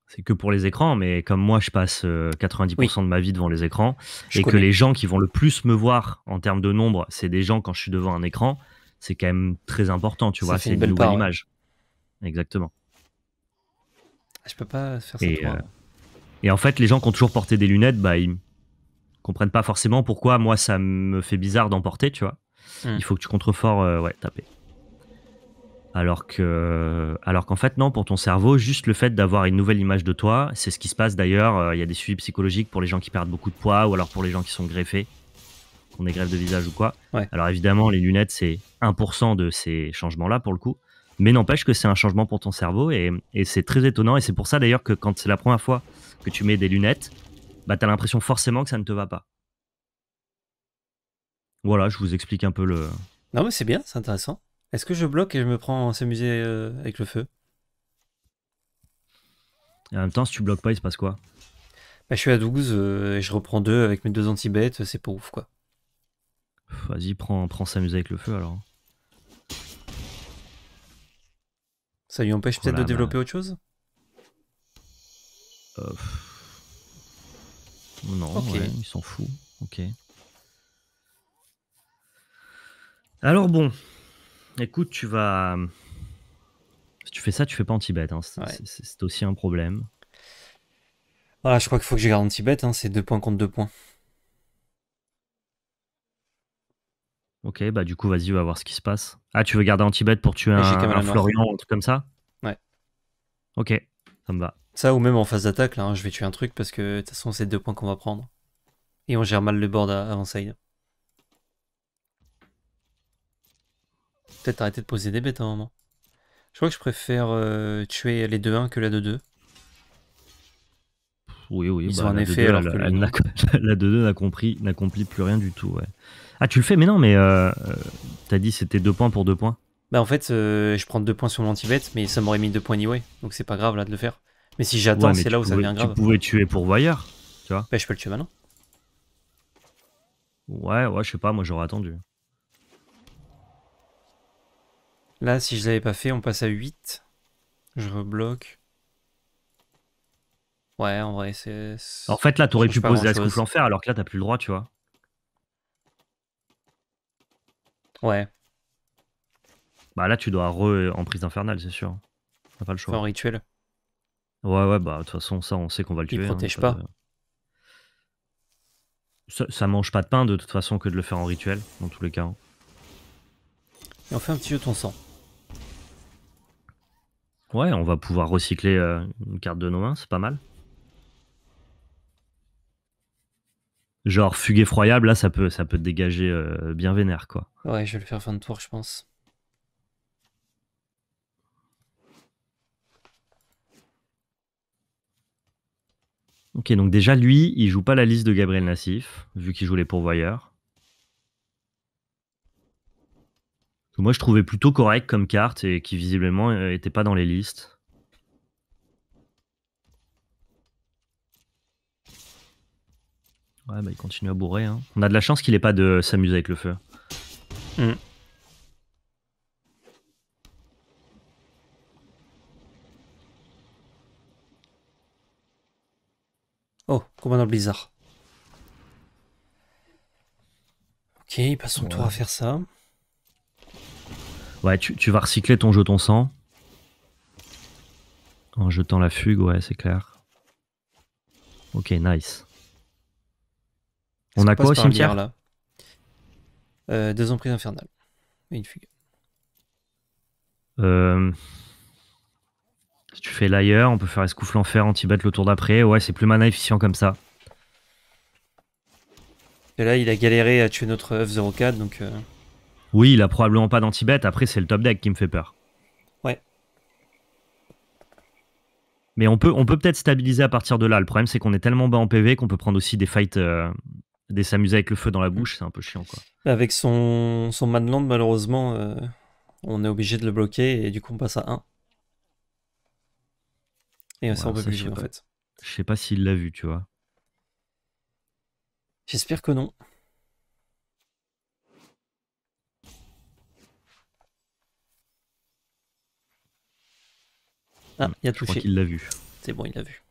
c'est que pour les écrans, mais comme moi, je passe 90% euh, de ma vie devant les écrans, et que les gens qui vont le plus me voir en termes de nombre, c'est des gens quand je suis devant un écran, c'est quand même très important, tu vois, c'est une, nouvelle image. Exactement. Ah, je peux pas faire ça. Et, euh, et en fait, les gens qui ont toujours porté des lunettes, bah, ils comprennent pas forcément pourquoi moi, ça me fait bizarre d'en porter, tu vois. Hum. Il faut que tu contrefort euh, ouais, taper. Alors que, alors qu'en fait, non, pour ton cerveau, juste le fait d'avoir une nouvelle image de toi, c'est ce qui se passe d'ailleurs. Euh, il y a des suivis psychologiques pour les gens qui perdent beaucoup de poids ou alors pour les gens qui sont greffés, qu'on est greffe de visage ou quoi. Alors évidemment, les lunettes, c'est 1% de ces changements-là pour le coup. Mais n'empêche que c'est un changement pour ton cerveau et, c'est très étonnant. Et c'est pour ça d'ailleurs que quand c'est la première fois que tu mets des lunettes, bah, tu as l'impression forcément que ça ne te va pas. Voilà, je vous explique un peu le. Non, mais c'est bien, c'est intéressant. Est-ce que je bloque et je me prends s'amuser euh, avec le feu Et en même temps, si tu bloques pas, il se passe quoi bah, Je suis à 12 euh, et je reprends 2 avec mes deux anti-bêtes, c'est pas ouf quoi. Vas-y, prends, prends s'amuser avec le feu alors. Ça lui empêche peut-être de développer bah. autre chose euh, Non, ok, il s'en fout. Ok. Alors bon, Écoute, tu vas. Si tu fais ça, tu fais pas anti-bet. Hein. C'est aussi un problème. voilà ah, je crois qu'il faut que je garde anti-bet. Hein. C'est deux points contre deux points. Ok, bah du coup, vas-y, on va voir ce qui se passe. Ah, tu veux garder anti-bet pour tuer un, Florian ou un truc comme ça Ouais. Ok, ça me va. Ça, ou même en phase d'attaque, là, hein, je vais tuer un truc parce que de toute façon, c'est deux points qu'on va prendre. Et on gère mal le board avant side peut-être arrêter de poser des bêtes à un moment. Je crois que je préfère euh, tuer les 2-1 que la 2-2. Oui, oui. Ils bah, effet 2 -2, alors que la, 2 n'a compris, n'accomplit plus rien du tout. Ah, tu le fais, mais non, mais euh, euh, t'as dit c'était 2 points pour 2 points. Bah en fait, je prends 2 points sur mon anti mais ça m'aurait mis deux points anyway, donc c'est pas grave là de le faire. Mais si j'attends, c'est là où ça devient grave. Tu pouvais tuer voyeur, tu vois. Bah je peux le tuer maintenant. Ouais, ouais, je sais pas, moi j'aurais attendu. Là, si je l'avais pas fait, on passe à 8. Je rebloque. Ouais, en vrai, c'est. En fait, là, t'aurais pu poser la en fer alors que là, t'as plus le droit, tu vois. Ouais. Bah là, tu dois re en prise infernale, c'est sûr. T'as pas le choix. en rituel. Ouais, ouais, bah de toute façon, ça, on sait qu'on va le tuer. Il hein, protège pas. Ça, mange pas de pain de toute façon que de le faire en rituel, dans tous les cas. Hein. Et on fait un petit jeu ton sang. Ouais, on va pouvoir recycler euh, une carte de nos mains, c'est pas mal. Genre fugue effroyable, là ça peut ça peut dégager euh, bien vénère quoi. Ouais, je vais le faire fin de tour, je pense. Ok, donc déjà lui, il joue pas la liste de Gabriel Nassif, vu qu'il joue les pourvoyeurs. moi je trouvais plutôt correct comme carte et qui visiblement n'était euh, pas dans les listes. Ouais, bah il continue à bourrer. Hein. On a de la chance qu'il n'ait pas de s'amuser avec le feu. Hmm. Oh, commandant Blizzard. Ok, il passe son tour à faire ça. Ouais, tu, vas recycler ton jeton sang. En jetant la fugue, ouais, c'est clair. Ok, nice. On, a quoi au cimetière là euh, Deux emprises infernales et une fugue. Euh, si tu fais l'ailleurs, on peut faire escouffle enfer, anti-bête le tour d'après. Ouais, c'est plus mana efficient comme ça. Et là, il a galéré à tuer notre F04, donc. Euh, oui, il a probablement pas d'anti-bet. Après, c'est le top deck qui me fait peur. Ouais. Mais on peut on peut être stabiliser à partir de là. Le problème, c'est qu'on est tellement bas en PV qu'on peut prendre aussi des fights, euh, des s'amuser avec le feu dans la bouche. C'est un peu chiant, quoi. Avec son, son Manland, malheureusement, euh, on est obligé de le bloquer et du coup, on passe à 1. Et ça, on peu plus en fait. Je sais pas s'il l'a vu, tu vois. J'espère que non. Ah, mm. il a touché. Je crois qu'il l'a vu. C'est bon, il l'a vu.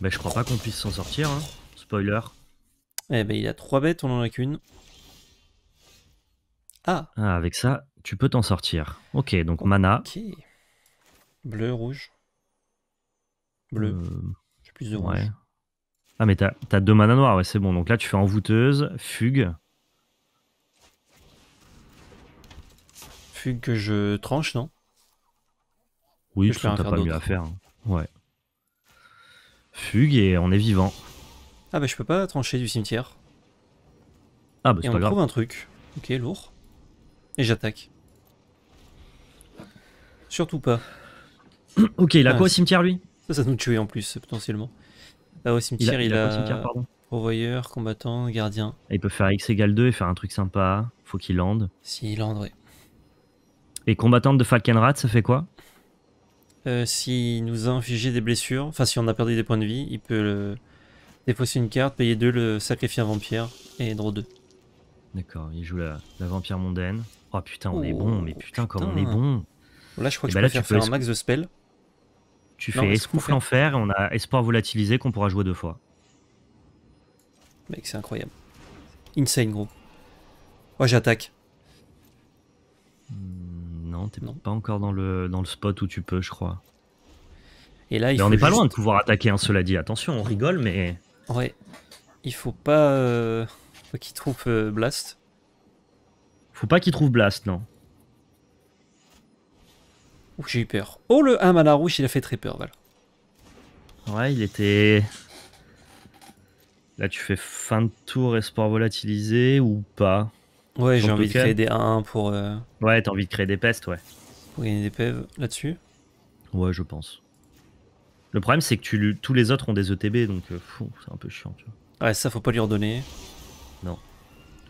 Mais je crois pas qu'on puisse s'en sortir. Hein. Spoiler. Eh ben, il a trois bêtes, on en a qu'une. Ah. ah Avec ça, tu peux t'en sortir. Ok, donc mana. Bleu, rouge. Bleu. Euh, J'ai plus de rouge. Ah, mais t'as as deux mana noires. ouais, c'est bon. Donc là, tu fais envoûteuse, fugue. Fugue que je tranche, non Oui, je t'as pas mieux à faire. Hein. Ouais. Fugue et on est vivant. Ah bah je peux pas trancher du cimetière. Ah bah c'est pas on trouve un truc. Ok, lourd. Et j'attaque. Surtout pas. ok, il a ah, quoi au cimetière lui Ça, ça nous tuer en plus, potentiellement. Ah Là, au cimetière, il a, il combattant, gardien. il peut faire X égale 2 et faire un truc sympa. Faut qu'il lande. S'il lande, les combattantes de Falkenrad, ça fait quoi euh, S'il nous a infligé des blessures, enfin si on a perdu des points de vie, il peut déposer une carte, payer deux, le sacrifier un vampire et draw 2. D'accord, il joue la, la, vampire mondaine. Oh putain, on est oh, bon, mais putain, comme on est bon. Là, je crois eh que ben je faire un max de spell Tu fais escouffe l'enfer et on a espoir volatilisé qu'on pourra jouer deux fois. Mec, c'est incroyable. Insane, gros. Moi, oh, j'attaque. Hmm. Hein, t'es pas encore dans le, dans le spot où tu peux, je crois. Et là, il mais on est pas loin de pouvoir attaquer, un cela dit. Attention, on rigole, mais. Ouais. Il faut pas euh, qu'il trouve euh, Blast. Faut pas qu'il trouve Blast, non. j'ai eu peur. Oh, le 1 la rouge, il a fait très peur, Val. Ouais, il était. Là, tu fais fin de tour, espoir volatilisé ou pas Ouais, j'ai envie de créer des 1-1 pour. Euh... Ouais, t'as envie de créer des pestes, ouais. Pour gagner des pèves là-dessus Ouais, je pense. Le problème, c'est que tu, tous les autres ont des ETB, donc euh, c'est un peu chiant, tu vois. Ouais, ça, faut pas lui redonner. Non.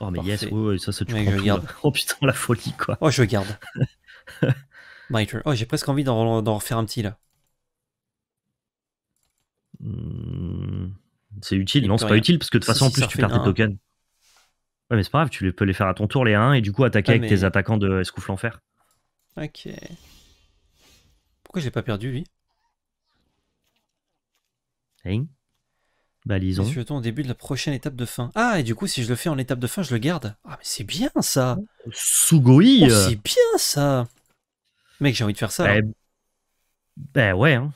Oh, mais yes, ouais, ça, ça, tu prends je tout, Oh putain, la folie, quoi. Oh, je garde. Oh, j'ai presque envie d'en refaire un petit, là. Hmm. c'est utile, non, c'est pas utile, parce que de toute façon, en plus, tu perds tes tokens. Ouais, mais c'est pas grave, tu peux les faire à ton tour les 1 et du coup attaquer avec tes attaquants de escoufle enfer. Ok. Pourquoi j'ai pas perdu lui Hein Bah, au début de la prochaine étape de fin. Ah, et du coup, si je le fais en étape de fin, je le garde. Ah, mais c'est bien ça Sugoi oh, C'est bien ça Mec, j'ai envie de faire ça. Bah, ouais. Hein.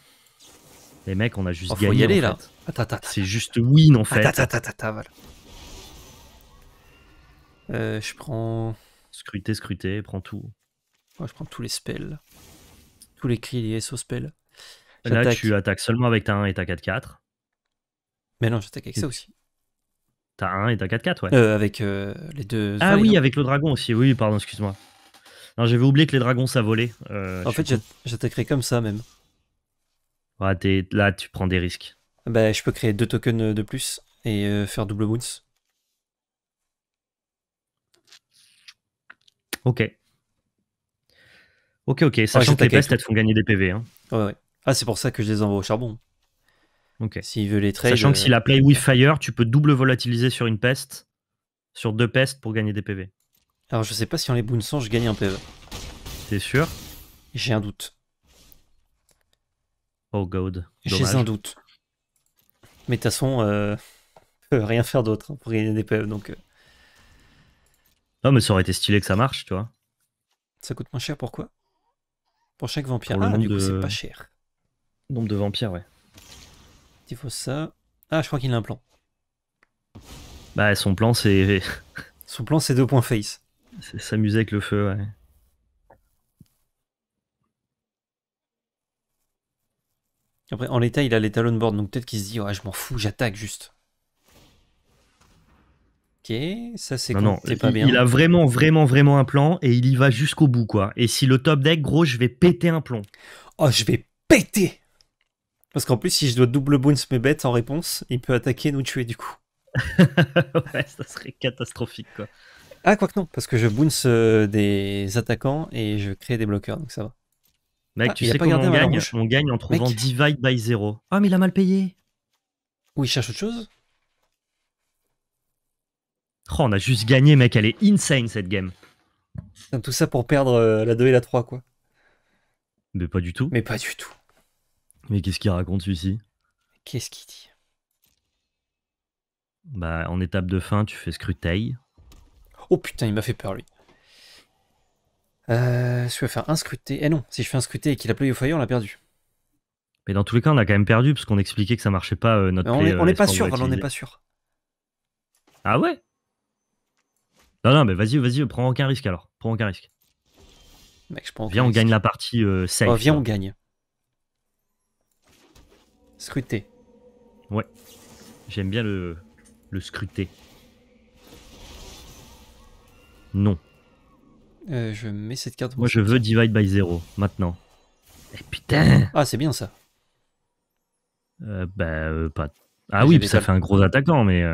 Les mecs, on a juste oh, gagné. y aller en là. C'est juste win en fait. Attends, voilà. Euh, je prends. Scruter, scruter, prends tout. je prends tous les spells. Tous les cris liés aux spells. Euh, là, tu attaques seulement avec ta 1 et ta 4-4. Mais non, j'attaque avec ça aussi. T'as 1 et t'as 4-4, ouais. Euh, avec les deux. Ah oui, avec le dragon aussi. Oui, pardon, excuse-moi. Non, j'avais oublié que les dragons, ça volait. en fait, j'attaquerai comme ça même. là, tu prends des risques. Bah, je peux créer deux tokens de plus et faire double wounds. Ok. Ok, ok. Sachant que les pestes, elles font gagner des PV. Hein. Ouais, ouais. Ah, c'est pour ça que je les envoie au charbon. Ok. S'il veut les Sachant que euh, si la play with fire, tu peux double volatiliser sur une peste, sur deux pestes pour gagner des PV. Alors, je sais pas si en les boonsant, je gagne un PV. T'es sûr J'ai un doute. Oh god. J'ai un doute. Mais de toute façon, euh, rien faire d'autre pour gagner des PV, donc. Euh. Non, mais ça aurait été stylé que ça marche, tu vois. Ça coûte moins cher, pourquoi Pour chaque vampire. là. ah, du coup, c'est pas cher. Nombre de vampires, ouais. Il faut ça. Ah, je crois qu'il a un plan. Bah, son plan, c'est. son plan, c'est deux points face. C'est s'amuser avec le feu, ouais. Après, en l'état, il a les talons de board, donc peut-être qu'il se dit, ouais, je m'en fous, j'attaque juste. Ok, ça c'est non, c'est pas il, bien. Il a vraiment, vraiment, vraiment un plan et il y va jusqu'au bout, quoi. Et si le top deck, gros, je vais péter un plomb. Oh, je vais péter Parce qu'en plus, si je dois double bounce mes bêtes en réponse, il peut attaquer et nous tuer du coup. ouais, ça serait catastrophique, quoi. Ah, que non, parce que je bounce euh, des attaquants et je crée des bloqueurs, donc ça va. Mec, ah, tu sais pas on gagne On gagne en trouvant Divide by 0. Ah, mais il a mal payé. Ou il cherche autre chose on a juste gagné, mec. Elle est insane cette game. Tout ça pour perdre euh, la 2 et la 3, quoi. Mais pas du tout. Mais pas du tout. Mais qu'est-ce qu'il raconte celui-ci Qu'est-ce qu'il dit Bah, en étape de fin, tu fais scruteil. Oh putain, il m'a fait peur, lui. Euh, je vais faire un scruté. Eh non, si je fais un scruté et qu'il a play au foyer, on l'a perdu. Mais dans tous les cas, on a quand même perdu parce qu'on expliquait que ça marchait pas euh, notre. on n'est pas sûr, on n'est pas sûr. Ah ouais non, non, mais vas-y, vas-y, prends aucun risque alors. Prends aucun risque. Mec, je prends viens, on gagne la partie euh, safe. Oh, viens, on gagne. Scruter. Ouais. J'aime bien le, le scruter. Non. Euh, je mets cette carte. Moi, je veux divide by 0 maintenant. Et eh, putain Ah, c'est bien ça. Euh, bah, euh, pas. Ah oui, ça fait un gros attaquant, mais.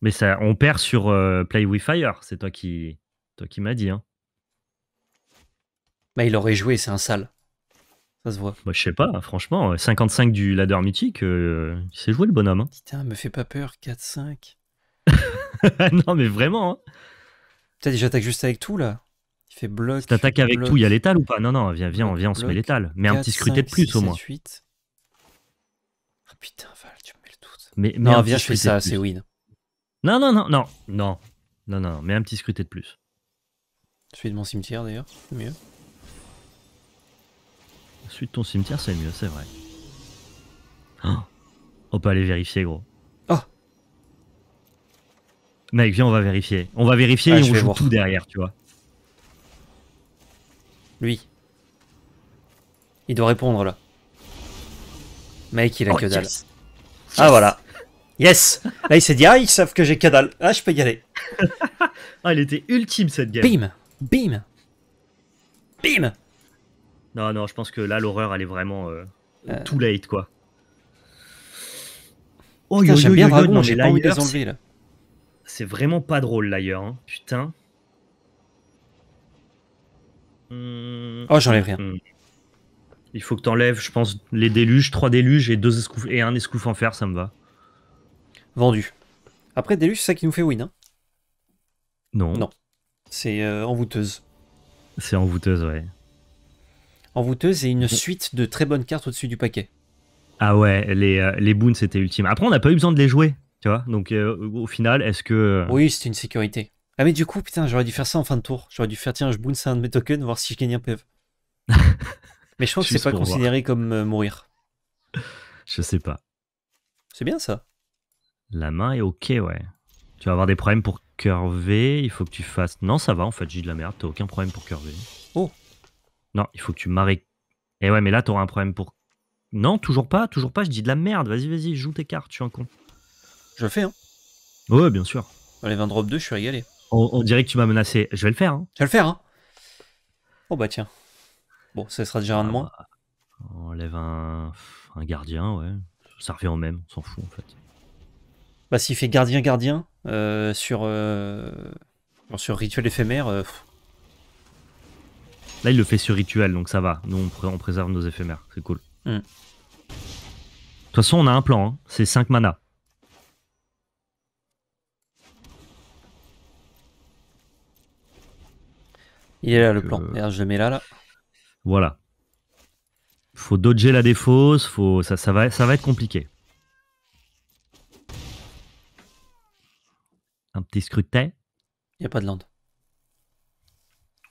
Mais ça, on perd sur euh, Play with Fire. C'est toi qui, toi qui m'as dit. Hein. Bah, il aurait joué, c'est un sale. Ça se voit. Moi, bah, je sais pas, hein, franchement. 55 euh, du ladder mythique, euh, il s'est joué le bonhomme. Hein. Putain, me fais pas peur, 4-5. non, mais vraiment. Hein. Peut-être j'attaque juste avec tout là. Il fait bloc. t'attaques avec tout, il y a l'étal ou pas Non, non, viens, viens, viens on se met l'étal. Mais un petit scruté de plus au moins. Ah, putain, Val, tu me mets le doute. Mais, non, viens, je fais ça, c'est win. Non, non, non, non, non, non, non, mais un petit scruté de plus. Celui de mon cimetière d'ailleurs, c'est mieux. Celui de ton cimetière, c'est mieux, c'est vrai. Oh, on peut aller vérifier, gros. Oh Mec, viens, on va vérifier. On va vérifier ah, et on joue tout derrière, tu vois. Lui. Il doit répondre là. Mec, il a oh, que dalle. Ah voilà. Yes Là, il s'est dit, ah, ils savent que j'ai cadal. Ah, je peux y aller. ah, il était ultime cette game. Bim Bim Bim Non, non, je pense que là, l'horreur, elle est vraiment euh, euh. too late, quoi. Oh, yo, j'aime bien Dragon, j'ai pas envie de les enlever, là. C'est vraiment pas drôle, l'ailleurs. Hein. Putain. Hmm. Oh, j'enlève rien. Hmm. Il faut que t'enlèves, je pense, les déluges, trois déluges et deux escouf... et un escouf en fer, ça me va. Vendu. Après, Déluge, c'est ça qui nous fait win. Hein non. Non. C'est euh, envoûteuse. C'est envoûteuse, ouais. Envoûteuse et une suite de très bonnes cartes au-dessus du paquet. Ah ouais, euh, les, boons, c'était ultime. Après, on n'a pas eu besoin de les jouer, tu vois. Donc, euh, au final, est-ce que. Oui, c'était une sécurité. Ah, mais du coup, putain, j'aurais dû faire ça en fin de tour. J'aurais dû faire, tiens, je boons un de mes tokens, voir si je gagne un PEV. mais je pense que c'est pas considéré comme mourir. Je sais pas. C'est bien ça. La main est ok, ouais. Tu vas avoir des problèmes pour curver, il faut que tu fasses... Non, ça va, en fait, j'ai de la merde, t'as aucun problème pour curver. Oh Non, il faut que tu maries... Et eh ouais, mais là, t'auras un problème pour... Non, toujours pas, toujours pas, je dis de la merde, vas-y, vas-y, joue tes cartes, je suis un con. Je le fais, hein Ouais, bien sûr. les 20 drop 2, je suis régalé. On, dirait que tu m'as menacé, je vais le faire, hein Je vais le faire, hein Oh bah tiens. Bon, ça sera déjà un de ah moins. Bah, on lève un, un gardien, ouais. Ça revient au même, on s'en fout en fait. Bah, s'il fait gardien-gardien euh, sur, euh, sur rituel éphémère. Euh, là, il le fait sur rituel, donc ça va. Nous, on, préserve nos éphémères. C'est cool. Mm. De toute façon, on a un plan. Hein. C'est 5 mana. Il est là le plan. je le mets là, là. Voilà. Faut dodger la défausse, faut... ça, ça, va, ça va être compliqué. Un petit scrutin Il n'y a pas de land.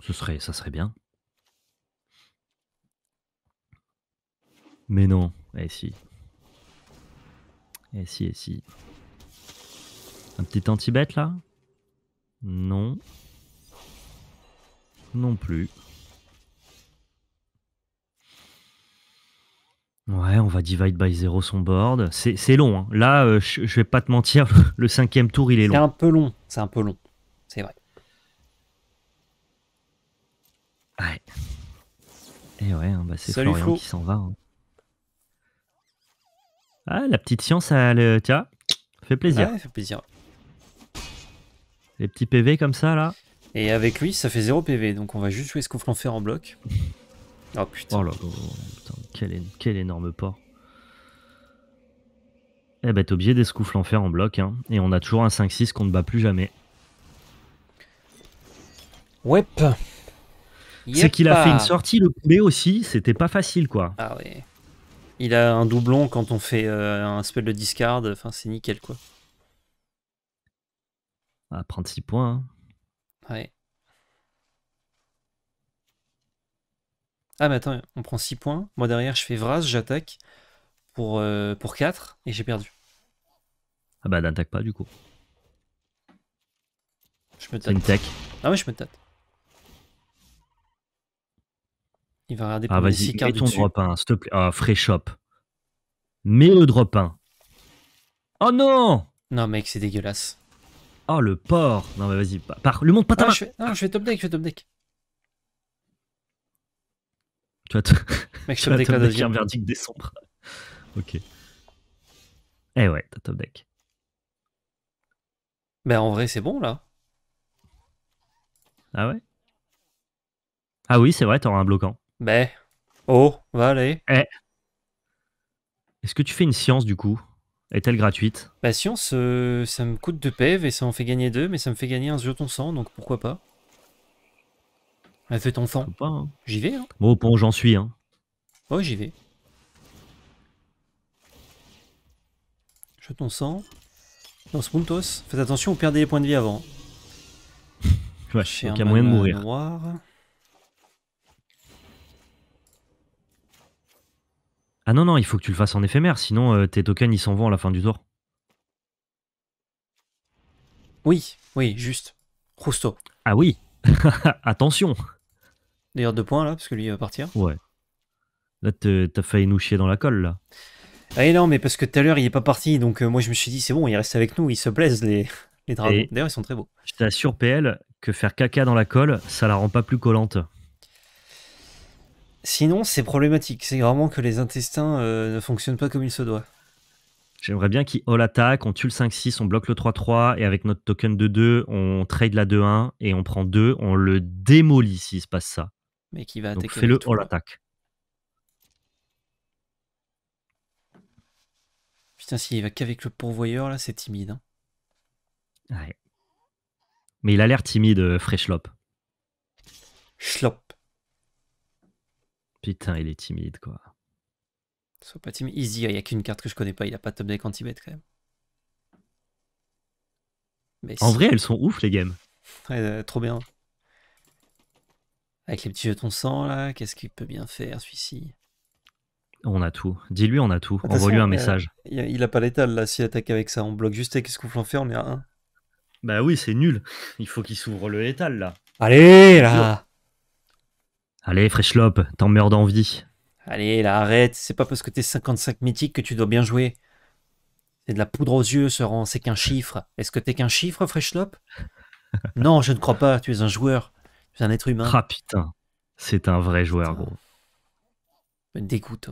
Ce serait, ça serait bien. Mais non, et eh si. et eh si, et eh si. Un petit anti-bête là Non. Non plus. Ouais, on va divide by 0 son board. C'est long. hein. Là, euh, je, vais pas te mentir, le cinquième tour, il est long. C'est un peu long, c'est un peu long, c'est vrai. Ouais. Et eh ouais, hein, bah, c'est Florian qui s'en va. Hein. Ah, la petite science, elle, euh, tiens, fait plaisir. Ouais, fait plaisir. Les petits PV comme ça, là. Et avec lui, ça fait 0 PV, donc on va juste jouer ce qu'on fait en bloc. Oh, oh, oh, oh putain. quel, énorme port. Eh ben, t'es obligé d'escouffler en fer en bloc. Hein. et on a toujours un 5-6 qu'on ne bat plus jamais. Ouais. C'est qu'il a fait une sortie le poulet aussi, c'était pas facile quoi. Ah ouais. Il a un doublon quand on fait euh, un spell de discard, enfin c'est nickel quoi. À ah, prendre 6 points. Hein. Ouais. Ah, mais attends, on prend 6 points. Moi, derrière, je fais Vras, j'attaque pour, euh, pour 4 et j'ai perdu. Ah, bah, n'attaque pas du coup. Je me tâte. Une tech. Ah, ouais, je me tâte. Il va regarder ah, pour ah, vas-y, mets ton drop 1, s'il te plaît. Ah, frais shop. Mets le drop 1. Oh non Non, mec, c'est dégueulasse. Oh, le porc. Non, mais vas-y, par... Le montre pas ta ah, main. Je Non, je fais top deck, je fais top deck. Tu vas Mec, tu deck un verdict des ok. Eh ouais, t'as top deck. Ben en vrai, c'est bon là. Ah ouais Ah oui, c'est vrai, t'auras un bloquant. Ben. Oh, va aller. Eh. Est-ce que tu fais une science du coup Est-elle gratuite Bah, science, euh, ça me coûte 2 PEV et ça en fait gagner 2, mais ça me fait gagner un jeton sang donc pourquoi pas elle fait ton sang. J'y vais. Hein. Bon, où j'en suis. Hein. Ouais, j'y vais. Je ton sang. Dans Spuntos, faites attention, vous perdez les points de vie avant. il y a moyen de mourir. Ah non, non, il faut que tu le fasses en éphémère, sinon euh, tes tokens ils s'en vont à la fin du tour. Oui, oui, juste. Rousseau. Ah oui, attention D'ailleurs, deux points là, parce que lui il va partir. Ouais. Là, t'as failli nous chier dans la colle là. Ah non, mais parce que tout à l'heure il est pas parti, donc euh, moi je me suis dit c'est bon, il reste avec nous, il se plaise, les, les dragons. D'ailleurs, ils sont très beaux. Je t'assure, PL, que faire caca dans la colle, ça la rend pas plus collante. Sinon, c'est problématique. C'est vraiment que les intestins euh, ne fonctionnent pas comme il se doit. J'aimerais bien qu'il all attaque, on tue le 5-6, on bloque le 3-3, et avec notre token de 2, on trade la 2-1, et on prend 2, on le démolit s'il se passe ça mais qui va attaquer. Fais-le on l'attaque. Putain, s'il va qu'avec le pourvoyeur, là, c'est timide. Hein. Ouais. Mais il a l'air timide, euh, Freshlop. Schlop. Putain, il est timide, quoi. Sois pas timide. Easy, il y a qu'une carte que je connais pas. Il a pas de top deck anti-bet, quand même. Mais en vrai, elles sont ouf, les games. Euh, trop bien. Avec les petits jetons sang, là, qu'est-ce qu'il peut bien faire, celui-ci On a tout. Dis-lui, on a tout. Envoie-lui un euh, message. il a pas l'étal, là, s'il attaque avec ça. On bloque juste et qu'est-ce qu'on fait On est à Bah oui, c'est nul. Il faut qu'il s'ouvre le létal, là. Allez, là Allez, freshlop t'en meurs d'envie. Allez, là, arrête. C'est pas parce que t'es 55 mythique que tu dois bien jouer. C'est de la poudre aux yeux, ce rang. C'est qu'un chiffre. Est-ce que t'es qu'un chiffre, freshlop Non, je ne crois pas. Tu es un joueur. C'est un être humain. Ah putain, c'est un vrai joueur, gros. Me dégoûte.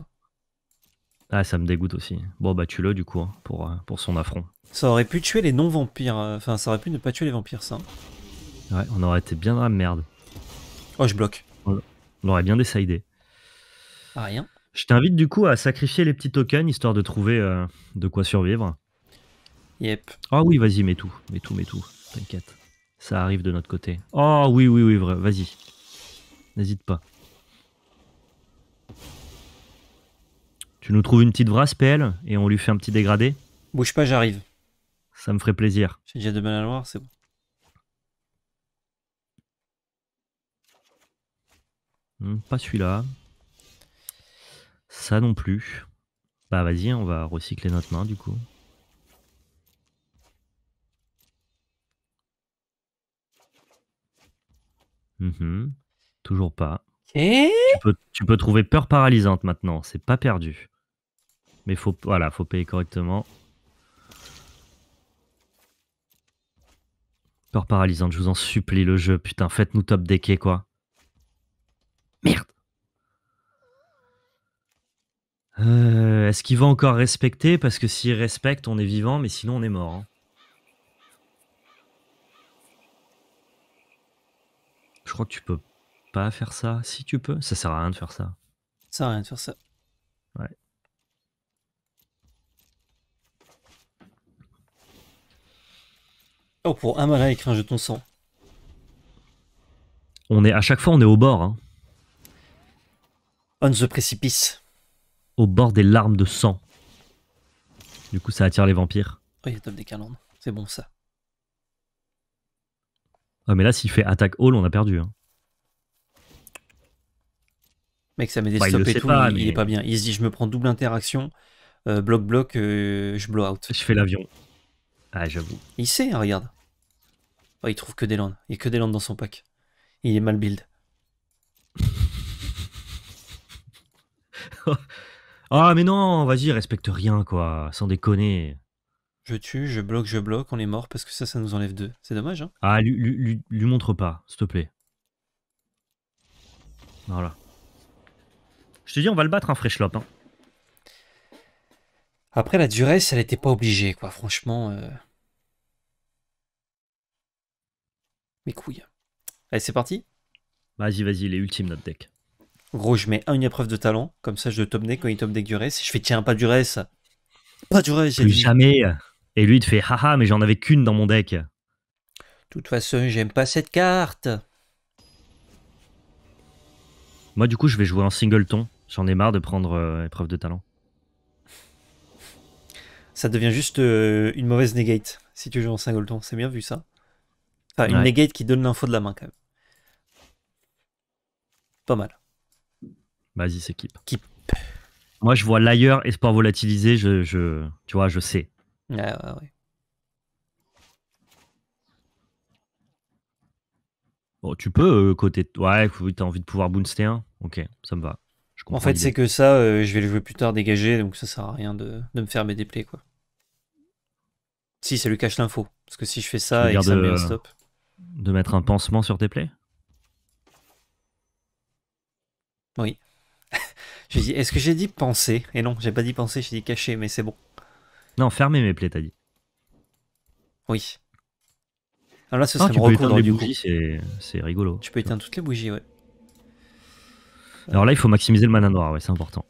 Ah, ça me dégoûte aussi. Bon, bah tu le du coup, hein, pour, euh, pour son affront. Ça aurait pu tuer les non-vampires. Euh, enfin, ça aurait pu ne pas tuer les vampires, ça. Hein. Ouais, on aurait été bien dans la merde. Oh, je bloque. On aurait bien décidé. Ah, rien. Je t'invite du coup à sacrifier les petits tokens histoire de trouver euh, de quoi survivre. Yep. Ah oui, vas-y, mets tout, mets tout, mets tout. T'inquiète ça arrive de notre côté. Oh oui, oui, oui, vas-y. N'hésite pas. Tu nous trouves une petite vrasse, PL, et on lui fait un petit dégradé Bouge pas, j'arrive. Ça me ferait plaisir. J'ai déjà de mal à c'est bon. Hmm, pas celui-là. Ça non plus. Bah vas-y, on va recycler notre main du coup. Mhm. Toujours pas. Tu peux, trouver peur paralysante maintenant, c'est pas perdu. Mais faut, voilà, faut payer correctement. Peur paralysante, je vous en supplie, le jeu, putain, faites-nous top decker, quoi. Merde euh, Est-ce qu'il va encore respecter Parce que s'il respecte, on est vivant, mais sinon on est mort. Hein. je crois que tu peux pas faire ça. Si tu peux, ça sert à rien de faire ça. Ça sert à rien de faire ça. Ouais. Oh, pour un malin un jeton sang. On est, à chaque fois, on est au bord. Hein. On the precipice. Au bord des larmes de sang. Du coup, ça attire les vampires. Oui, il Top des calendes. C'est bon, ça. Ah, mais là, s'il fait attaque all, on a perdu. Hein. Mec, ça met des et tout, il, est pas bien. Il se dit, je me prends double interaction, euh, bloc bloc, euh, je blow out. Je fais l'avion. Ah, j'avoue. Il sait, hein, regarde. Oh, il trouve que des landes. Il a que des landes dans son pack. Il est mal build. Ah, mais non, vas-y, respecte rien, quoi. Sans déconner. Je tue, je bloque, je bloque, on est mort parce que ça, ça nous enlève deux. C'est dommage, hein Ah, lui, montre pas, s'il te plaît. Voilà. Je te dis, on va le battre, un hein, fresh fresh hein. Après, la duresse, elle était pas obligée, quoi. Franchement. Euh... Mes couilles. Allez, c'est parti Vas-y, vas-y, les ultimes, notre deck. Gros, je mets une épreuve de talent, comme ça je top deck quand il tombe, deck duresse. Je fais tiens, pas duresse. Pas duresse. j'ai jamais. Et lui, il te fait haha, mais j'en avais qu'une dans mon deck. De toute façon, j'aime pas cette carte. Moi, du coup, je vais jouer en singleton. J'en ai marre de prendre euh, épreuve de talent. Ça devient juste euh, une mauvaise negate si tu joues en singleton. C'est bien vu ça. Enfin, une negate qui donne l'info de la main quand même. Pas mal. Vas-y, c'est keep. Keep. Moi, je vois l'ailleurs, espoir volatilisé, je, je, tu vois, je sais. Ouais, ouais, ouais. tu peux, euh, côté. Ouais, t'as envie de pouvoir booster un Ok, ça me va. en fait, c'est que ça, euh, je vais le jouer plus tard dégagé, donc ça sert à rien de, me faire mes déplays, quoi. Si, ça lui cache l'info. Parce que si je fais ça et ça de, stop. De mettre un pansement sur tes plaies Oui. Je est-ce que j'ai dit penser Et non, j'ai pas dit penser, j'ai dit cacher, mais c'est bon. Non, fermez mes plaies, t'as dit. Oui. Alors là, ce serait tu peux dans les bougies, c'est rigolo. Tu peux éteindre toutes les bougies, ouais. Alors là, il faut maximiser le mana noir, ouais, c'est important.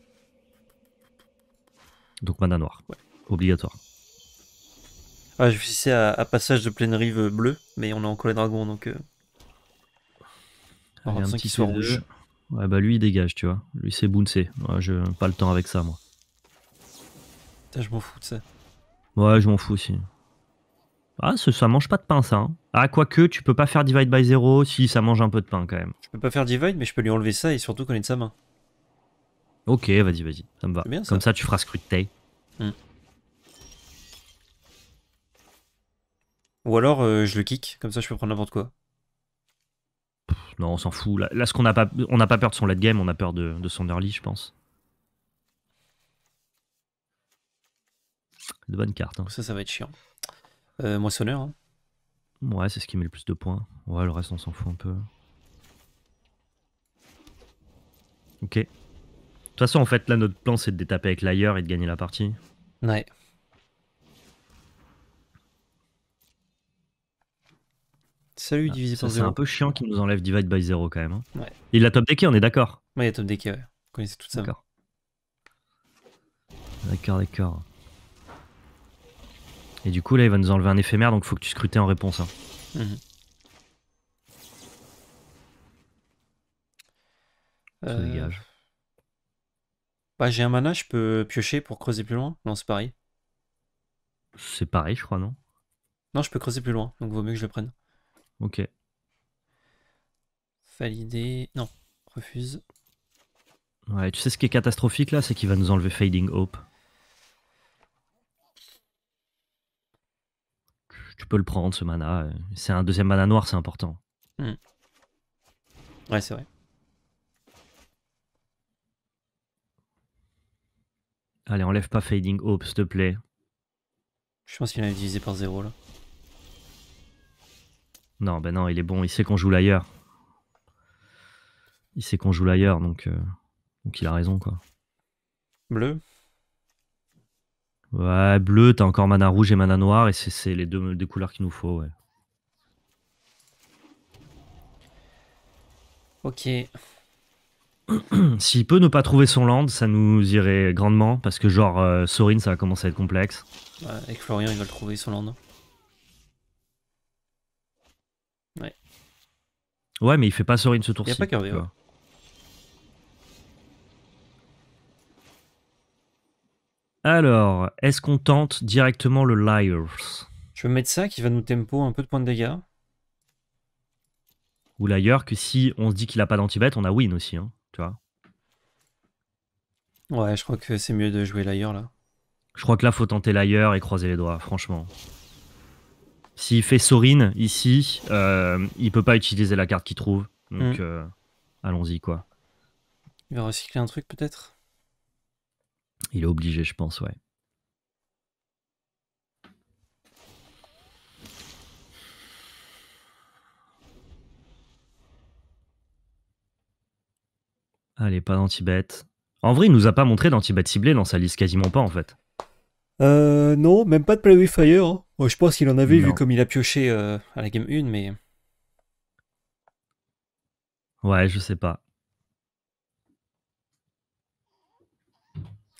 Donc mana noir, obligatoire. Ah, je suis à, à, passage de pleine rive bleue, mais on est en les dragon, donc. Euh... a un petit soit rouge. Ouais, bah lui, il dégage, tu vois. Lui, c'est Bounce. moi je pas le temps avec ça, moi. Putain, je m'en fous de ça. Ouais, je m'en fous aussi. Ah, ça, mange pas de pain, ça. Hein. Ah, quoique, tu peux pas faire divide by zero si ça mange un peu de pain quand même. Je peux pas faire divide, mais je peux lui enlever ça et surtout connaître sa main. Ok, vas-y, vas-y, ça me va. Comme ça, tu feras de taille. Hmm. Ou alors, euh, je le kick, comme ça, je peux prendre n'importe quoi. non, on s'en fout. Là, ce qu'on a pas, on n'a pas peur de son late game, on a peur de son early, je pense. de bonnes cartes. Hein. Ça, ça va être chiant. Euh, moissonneur. Hein. Ouais, c'est ce qui met le plus de points. Ouais, le reste, on s'en fout un peu. Ok. De toute façon, en fait, là, notre plan, c'est de détaper avec l'ailleurs et de gagner la partie. Ouais. Salut, ah, divisé par 0. C'est un peu chiant qu'il nous enlève divide by 0 quand même. Hein. Ouais. la top deck, on est d'accord Ouais, il a top decké, ouais. Vous connaissez tout ça. D'accord. D'accord, d'accord. Et du coup, là, il va nous enlever un éphémère, donc faut que tu scrutes en réponse. Hein. Mhm. Euh, bah, j'ai un mana, je peux piocher pour creuser plus loin. Non, c'est pareil. C'est pareil, je crois, non Non, je peux creuser plus loin, donc vaut mieux que je le prenne. Ok. Valider. Non, refuse. Ouais, tu sais ce qui est catastrophique là, c'est qu'il va nous enlever Fading Hope. tu peux le prendre ce mana. C'est un deuxième mana noir, c'est important. Hmm. Ouais, c'est vrai. Allez, enlève pas Fading Hope, s'il te plaît. Je pense qu'il a utilisé par zéro là. Non, ben non, il est bon, il sait qu'on joue l'ailleurs. Il sait qu'on joue l'ailleurs, donc, euh, donc il a raison quoi. Bleu Ouais, bleu, t'as encore mana rouge et mana noir, et c'est les deux couleurs qu'il nous faut, ouais. Ok. S'il peut ne pas trouver son land, ça nous irait grandement, parce que genre euh, Sorin, ça va commencer à être complexe. Ouais, avec Florian, il va le trouver son land. Ouais. Ouais, mais il fait pas Sorin ce tour-ci. Il pas Alors, est-ce qu'on tente directement le Liars Je vais mettre ça qui va nous tempo un peu de points de dégâts. Ou l'ailleurs que si on se dit qu'il a pas d'antibête, on a win aussi, hein, tu vois. Ouais, je crois que c'est mieux de jouer l'ailleurs là. Je crois que là, faut tenter l'ailleurs et croiser les doigts, franchement. S'il fait Sorin ici, euh, il peut pas utiliser la carte qu'il trouve. Donc, mm. euh, allons-y quoi. Il va recycler un truc peut-être il est obligé, je pense, ouais. Allez, pas d'antibet. En vrai, il nous a pas montré d'antibet ciblé dans sa liste, quasiment pas en fait. Euh, non, même pas de Play with Fire. Hein. je pense qu'il en avait vu comme il a pioché euh, à la game 1, mais. Ouais, je sais pas.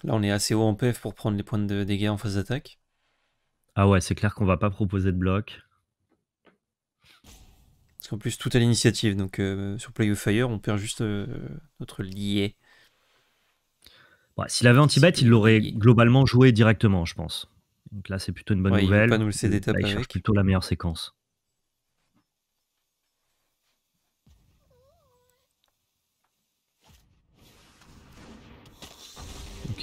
Là, on est assez haut en PF pour prendre les points de dégâts en phase d'attaque. Ah ouais, c'est clair qu'on va pas proposer de bloc. Parce qu'en plus, tout à l'initiative. Donc euh, sur Play of Fire, on perd juste euh, notre lié. S'il avait anti-bet, il l'aurait globalement joué directement, je pense. Donc là, c'est plutôt une bonne nouvelle. Il, pas nous plutôt la meilleure séquence.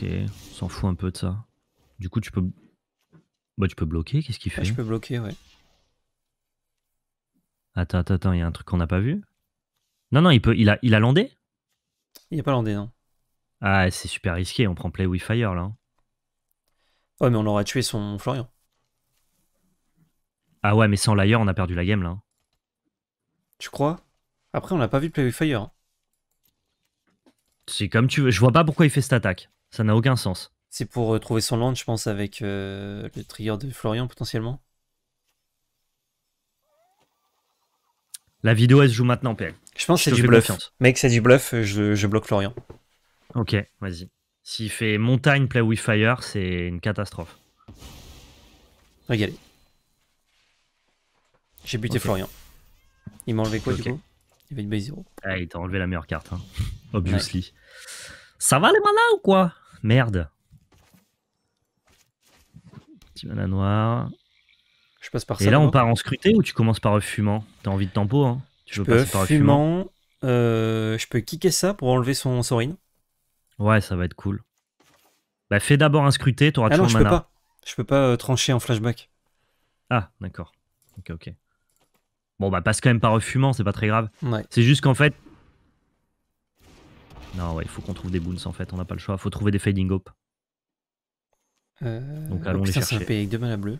on s'en fout un peu de ça. Du coup, tu peux. Bah, tu peux bloquer, qu'est-ce qu'il ah, fait Je peux bloquer, ouais. Attends, attends, attends, il y a un truc qu'on n'a pas vu Non, non, il, peut, il, a, il a landé Il a pas landé, non. Ah, c'est super risqué, on prend Play with Fire là. Ouais, mais on aura tué son Florian. Ah ouais, mais sans l'ailleurs, on a perdu la game là. Tu crois Après, on n'a pas vu Play with Fire. Hein. C'est comme tu veux. Je vois pas pourquoi il fait cette attaque. Ça n'a aucun sens. C'est pour euh, trouver son land, je pense, avec euh, le trigger de Florian potentiellement. La vidéo, elle se joue maintenant, PL. Je pense que c'est du bluff. Mec, c'est du bluff, euh, je, bloque Florian. Ok, vas-y. S'il fait montagne, play with fire, c'est une catastrophe. Regardez. J'ai buté Florian. Il m'a enlevé quoi du coup Il avait une base 0. Ah, il t'a enlevé la meilleure carte, hein. obviously. Ça va les malins ou quoi Merde. Petit mana noir. Je passe par Et là, on part en scruté ou tu commences par refumant fumant T'as envie de tempo, hein tu Je peux passer euh, je peux kicker ça pour enlever son sorine. Ouais, ça va être cool. Bah, fais d'abord un scruté, t'auras ah toujours non, je Peux pas. Je peux pas euh, trancher en flashback. Ah, d'accord. Ok, ok. Bon, bah, passe quand même par refumant, c'est pas très grave. C'est juste qu'en fait, non, ouais, il faut qu'on trouve des boons en fait, on n'a pas le choix. faut trouver des Fading up euh, Donc allons les chercher. C'est un avec deux mana bleus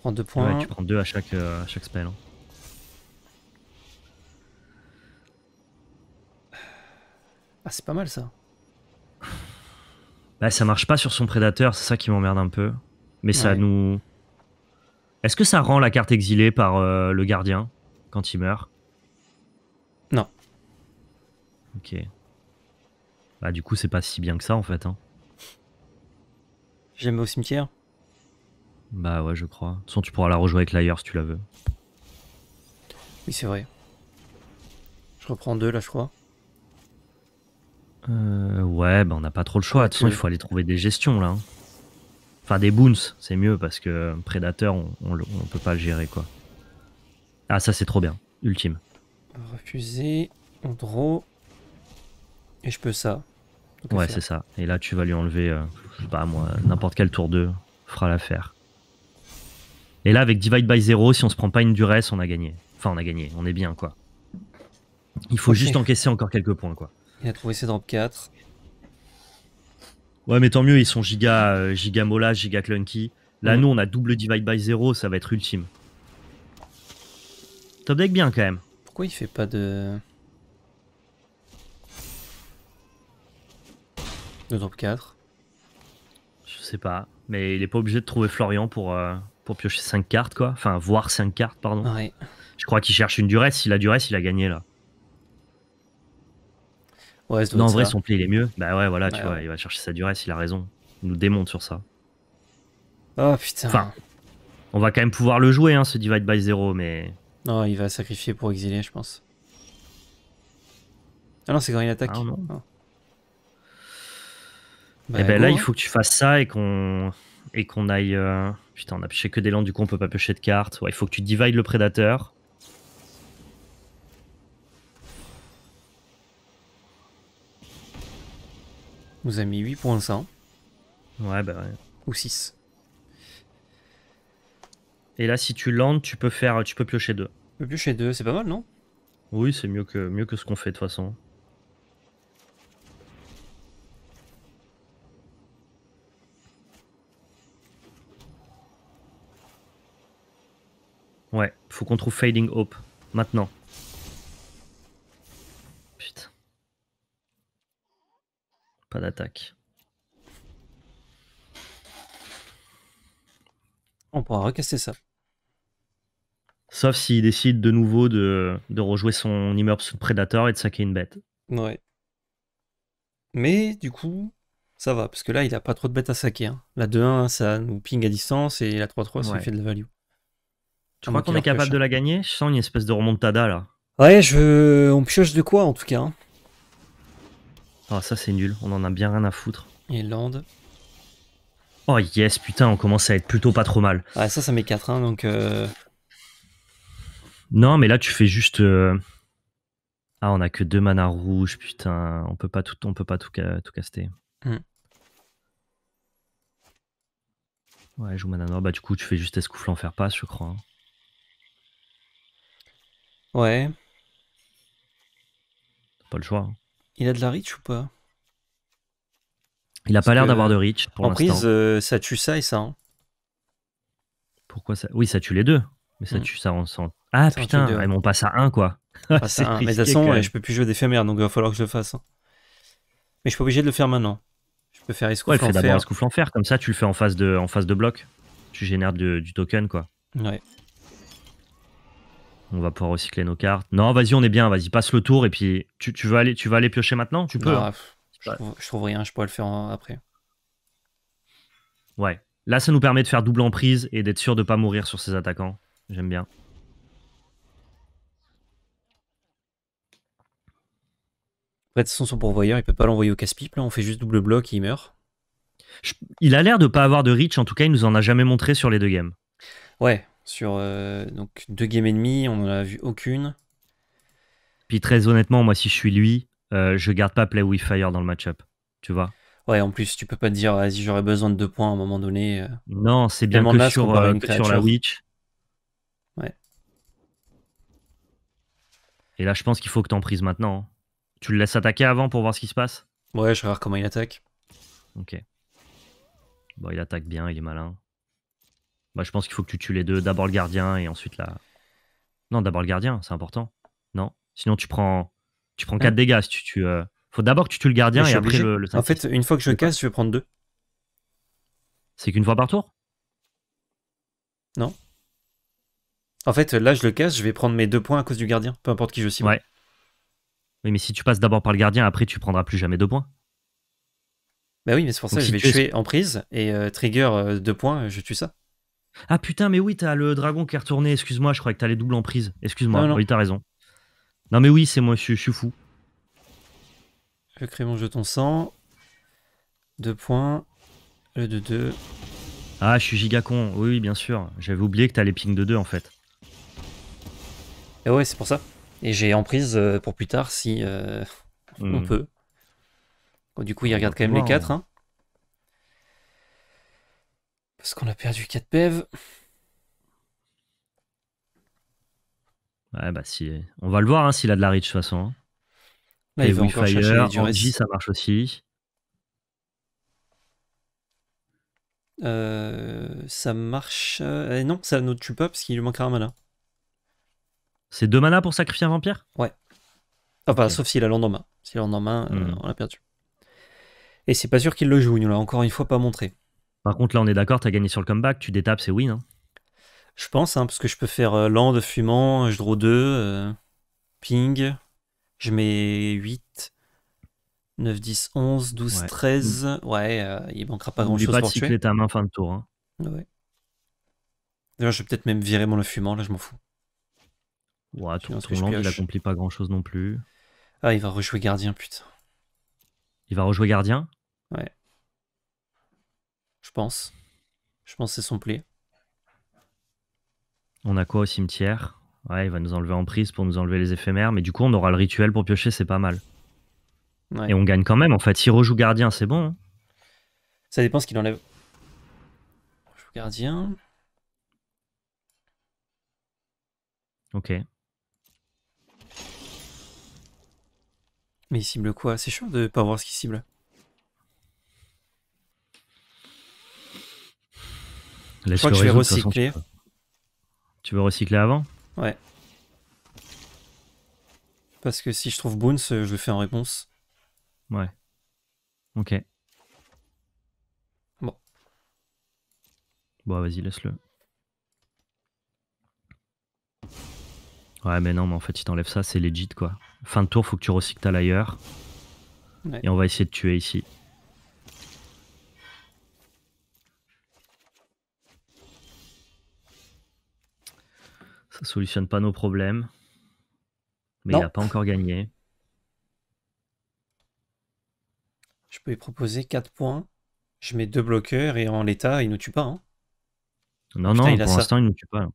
Prends deux points. Ouais, tu prends deux à chaque, euh, chaque spell. Hein. Ah, c'est pas mal ça. Bah, ça marche pas sur son prédateur, c'est ça qui m'emmerde un peu. Mais ça nous. Est-ce que ça rend la carte exilée par euh, le gardien quand il meurt Ok. Bah du coup c'est pas si bien que ça en fait. Hein. J'aime au cimetière. Bah ouais je crois. De toute façon tu pourras la rejouer avec l'ailleurs si tu la veux. Oui c'est vrai. Je reprends deux là je crois. Euh, ouais bah on n'a pas trop le choix. De toute façon il faut aller trouver des gestions là. Hein. Enfin des boons c'est mieux parce que euh, prédateur on, peut pas le gérer quoi. Ah ça c'est trop bien. Ultime. Refuser. On draw. Et je peux ça. ouais, c'est ça. Et là, tu vas lui enlever, euh, je sais pas moi, n'importe quel tour 2 fera l'affaire. Et là, avec Divide by Zero, si on se prend pas une duresse, on a gagné. Enfin, on a gagné, on est bien, quoi. Il faut juste encaisser encore quelques points, quoi. Il a trouvé ses drops 4. Ouais, mais tant mieux, ils sont giga, euh, giga mola, giga clunky. Là, nous, on a double divide by Zero. ça va être ultime. Top deck bien quand même. Pourquoi il fait pas de. Nous top 4. Je sais pas. Mais il est pas obligé de trouver Florian pour, euh, pour piocher 5 cartes, quoi. Enfin, voir 5 cartes, pardon. Je crois qu'il cherche une duresse. S'il a duresse, il a gagné, là. Ouais, non, en vrai, son pli il est mieux. Bah ouais, voilà, tu vois, il va chercher sa duresse, il a raison. Il nous démonte sur ça. Oh putain. Enfin, on va quand même pouvoir le jouer, hein, ce Divide by Zero, mais. Non, il va sacrifier pour exiler, je pense. Ah non, c'est quand il attaque. Ah oh et eh ben bah, là, il faut que tu fasses ça et qu'on et qu'on aille. Euh, putain, on a pêché que des landes, du coup, on peut pas piocher de cartes. Ouais, il faut que tu divides le prédateur. Nous a mis 8 points ça. Ouais, bah ouais. Ou 6. Et là, si tu landes, tu peux faire, tu peux piocher 2. piocher 2, c'est pas mal, non Oui, c'est mieux que, mieux que ce qu'on fait de toute façon. Ouais, faut qu'on trouve Fading Hope. Maintenant. Putain. Pas d'attaque. On pourra recasser ça. Sauf s'il décide de nouveau de, rejouer son immeuble sous Predator et de saquer une bête. Ouais. Mais du coup, ça va, parce que là, il a pas trop de bêtes à saquer. Hein. La 2-1, ça nous ping à distance, et la 3-3, ça fait de la value. Tu crois qu'on est capable de la gagner Je sens une espèce de remontada là. Ouais, je... on pioche de quoi en tout cas hein Ah, ça c'est nul, on en a bien rien à foutre. land. Oh yes, putain, on commence à être plutôt pas trop mal. Ouais, ça, ça met 4, hein, donc. Euh. Non, mais là, tu fais juste. Euh, ah, on a que 2 mana rouges, putain. On peut pas tout, on peut pas tout, tout caster. Hmm. Ouais, joue mana noir. Bah, du coup, tu fais juste escouffle en faire passe, je crois. Hein. Ouais. Pas le choix. Hein. Il a de la reach ou pas Il a pas l'air d'avoir de reach pour En prise, euh, ça tue ça et ça. Hein. Pourquoi ça Oui, ça tue les deux. Mais ça mm. tue ça, ensemble Ah putain, mais on passe à un quoi. ça, Mais je peux plus jouer d'éphémère, donc il va falloir que je le fasse. Hein. Mais je suis pas obligé de le faire maintenant. Je peux faire fer. Ouais, fait d'abord un en fer comme ça tu le fais en face de, en face de bloc. Tu génères du token quoi. Ouais on va pouvoir recycler nos cartes. Non, vas-y, on est bien, vas-y, passe le tour et puis tu, vas aller, tu vas aller piocher maintenant Tu peux. Hein. je, trouve, rien, je pourrais le faire après. Ouais. Là, ça nous permet de faire double emprise et d'être sûr de pas mourir sur ses attaquants. J'aime bien. Après, toute son son pourvoyeur, il peut pas l'envoyer au casse-pipe. Là, on fait juste double bloc et il meurt. Il a l'air de pas avoir de reach. En tout cas, il nous en a jamais montré sur les deux games. Ouais, sur euh, donc deux games et demi, on n'en a vu aucune. Puis très honnêtement, moi, si je suis lui, euh, je garde pas Play with Fire dans le match-up. Tu vois Ouais, en plus, tu peux pas te dire, vas-y, j'aurais besoin de deux points à un moment donné. Euh. Non, c'est bien que, sur, la Witch. Ouais. Et là, je pense qu'il faut que tu en prises maintenant. Hein. Tu le laisses attaquer avant pour voir ce qui se passe Ouais, je regarde comment il attaque. Ok. Bon, il attaque bien, il est malin. Bah, je pense qu'il faut que tu tues les deux. D'abord le gardien et ensuite la. Non, d'abord le gardien, c'est important. Non Sinon, tu prends, tu prends 4 dégâts. Si tu, tu euh, Faut d'abord que tu tues le gardien et après le, En fait, une fois que je casse, je vais prendre 2. C'est qu'une fois par tour Non. En fait, là, je le casse, je vais prendre mes 2 points à cause du gardien, peu importe qui je suis. Ouais. Oui, mais si tu passes d'abord par le gardien, après, tu prendras plus jamais 2 points. Bah oui, mais c'est pour ça que je vais tuer en prise et euh, trigger 2 euh, points, je tue ça. Ah putain, mais oui, t'as le dragon qui est retourné. Excuse-moi, je croyais que t'allais double en prise. Excuse-moi, oui, t'as raison. Non, mais oui, c'est moi, je, suis fou. Je crée mon jeton sang. Deux points. Le 2-2. De deux. Ah, je suis giga con. Oui, bien sûr. J'avais oublié que t'as les ping de 2 en fait. Et ouais, c'est pour ça. Et j'ai prise euh, pour plus tard si euh, hmm. on peut. du coup, il regarde quand même les 4. Parce qu'on a perdu 4 pev Ouais, bah si. On va le voir hein, s'il a de la reach de toute façon. Hein. il ça marche aussi. Euh, ça marche. et euh, eh non, ça ne tue pas parce qu'il lui manquera un mana. C'est deux mana pour sacrifier un vampire Ouais. Enfin, sauf s'il a lendemain S'il a euh, hmm. on l'a perdu. Et c'est pas sûr qu'il le joue, il nous l'a encore une fois pas montré. Par contre, là, on est d'accord, tu as gagné sur le comeback, tu détapes, c'est win. Hein. Je pense, hein, parce que je peux faire euh, land, fumant, je draw 2, ping, je mets 8, 9, 10, 11, 12, 13. Ouais, euh, il manquera pas grand-chose pour tuer. Tu ta main fin de tour. Hein. Ouais. D'ailleurs, je vais peut-être même virer mon le fumant, là, je m'en fous. Ouais, ton land, il accomplit pas grand-chose non plus. Ah, il va rejouer gardien, putain. Il va rejouer gardien je pense. Je pense que c'est son play. On a quoi au cimetière Ouais, il va nous enlever en prise pour nous enlever les éphémères, mais du coup, on aura le rituel pour piocher, c'est pas mal. Et on gagne quand même, en fait. S'il rejoue gardien, c'est bon. Hein. Ça dépend ce qu'il enlève. gardien. Ok. Mais il cible quoi C'est chaud de pas voir ce qu'il cible. Laisse je crois que je vais recycler. tu veux recycler avant Ouais. Parce que si je trouve Boons, euh, je le fais en réponse. Ouais. Ok. Bon. Bon, vas-y, laisse-le. Ouais, mais non, mais en fait, il t'enlèves ça, c'est legit, quoi. Fin de tour, faut que tu recycles ta l'ailleurs. Et on va essayer de tuer ici. Ça solutionne pas nos problèmes. Mais il n'a pas encore gagné. Je peux lui proposer 4 points. Je mets 2 bloqueurs et en l'état, il ne tue pas. Hein. non, non, pour l'instant, il ne tue pas.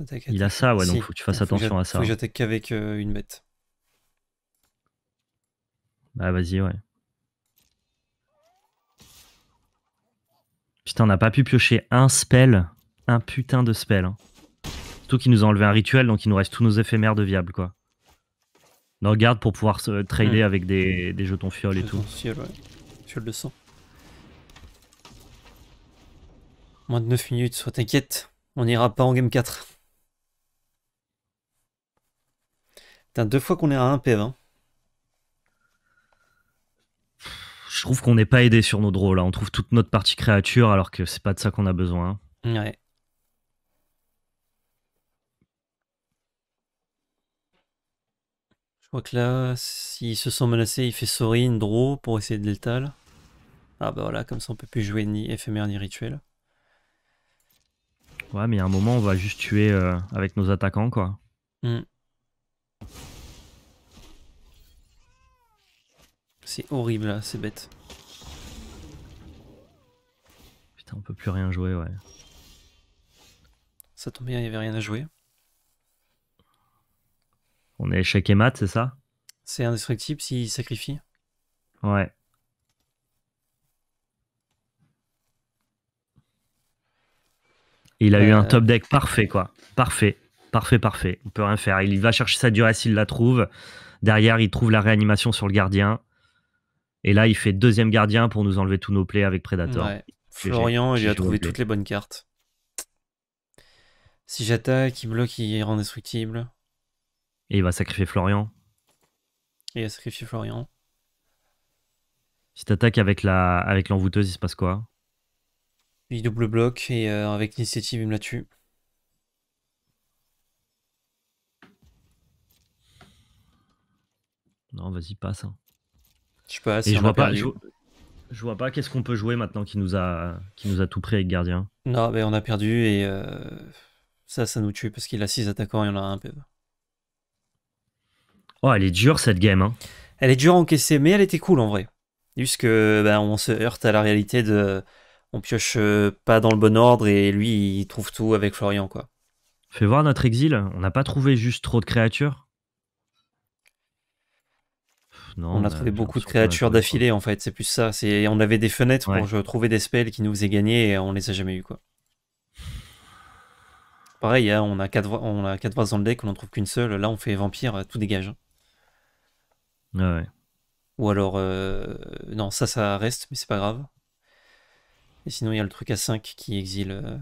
Ah, il a ça, ouais, Donc il faut que tu fasses attention à ça. Faut que j'attaque qu'avec euh, une bête. Bah vas-y, ouais. Putain, on n'a pas pu piocher un spell. Un putain de spell. Hein qui nous a enlevé un rituel, donc il nous reste tous nos éphémères de viable quoi. Nos gardes pour pouvoir se trader hmm. avec des, jetons fioles et tout. Fioles, ouais. de sang. Moins de 9 minutes, soit t'inquiète. On n'ira pas en game 4. Putain, deux fois qu'on est à 1 PV. Je trouve qu'on n'est pas aidé sur nos drôles là. On trouve toute notre partie créature alors que c'est pas de ça qu'on a besoin. Hein. Ouais. crois là, s'ils se sont menacés, il fait Sorin, Draw pour essayer de l'étal. Ah bah voilà, comme ça on peut plus jouer ni éphémère ni rituel. Ouais, mais à un moment, on va juste tuer euh, avec nos attaquants, quoi. Hmm. C'est horrible, là, c'est bête. Putain, on peut plus rien jouer, ouais. Ça tombe bien, il n'y avait rien à jouer. On est échec et mat, c'est ça C'est indestructible s'il sacrifie. Ouais. Il a eu un euh. top deck parfait, quoi. Parfait, parfait, parfait. On peut rien faire. Il va chercher sa durée s'il la trouve. Derrière, il trouve la réanimation sur le gardien. Et là, il fait deuxième gardien pour nous enlever tous nos plays avec Predator. Florian, il a trouvé toutes les bonnes cartes. Si j'attaque, il bloque, il rend indestructible. Et il va sacrifier Florian. Et il va sacrifier Florian. Si t'attaques avec la avec l'envoûteuse, il se passe quoi Il double bloc et euh, avec l'initiative, il me la tue. Non, vas-y, passe. Hein. Je passe. Et je vois pas, je, vois pas qu'est-ce qu'on peut jouer maintenant qui nous a qui nous a tout pris avec gardien. Non, mais on a perdu et euh, ça, ça nous tue parce qu'il a 6 attaquants et on a un PV. Oh, elle est dure cette game. Hein. Elle est dure à encaisser, mais elle était cool en vrai. Juste que bah, on se heurte à la réalité de. On pioche euh, pas dans le bon ordre et lui, il trouve tout avec Florian, quoi. Fais voir notre exil, on n'a pas trouvé juste trop de créatures non, on a trouvé beaucoup de créatures d'affilée en fait, c'est plus ça. on avait des fenêtres pour trouver des spells qui nous faisaient gagner et on les a jamais eu quoi. Pareil, hein, on a quatre on dans le deck, on n'en trouve qu'une seule. Là, on fait vampire, tout dégage. Hein. Ou alors, euh, non, ça, ça reste, mais c'est pas grave. Et sinon, il y a le truc à 5 qui exile euh,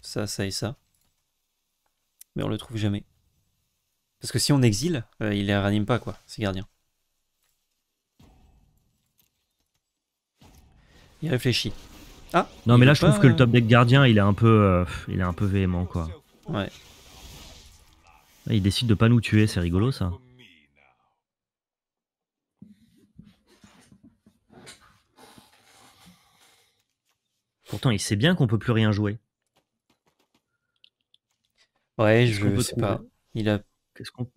ça, ça et ça. Mais on le trouve jamais. Parce que si on exile, euh, il les ranime pas, quoi, ces gardiens. Il réfléchit. Ah Non, mais là, je trouve que le top deck gardien, il est un peu, il est un peu véhément, quoi. Ouais. Il décide de pas nous tuer, c'est rigolo, ça. Pourtant, il sait bien qu'on peut plus rien jouer. Ouais, je sais pas. Il a Qu'est-ce qu'on...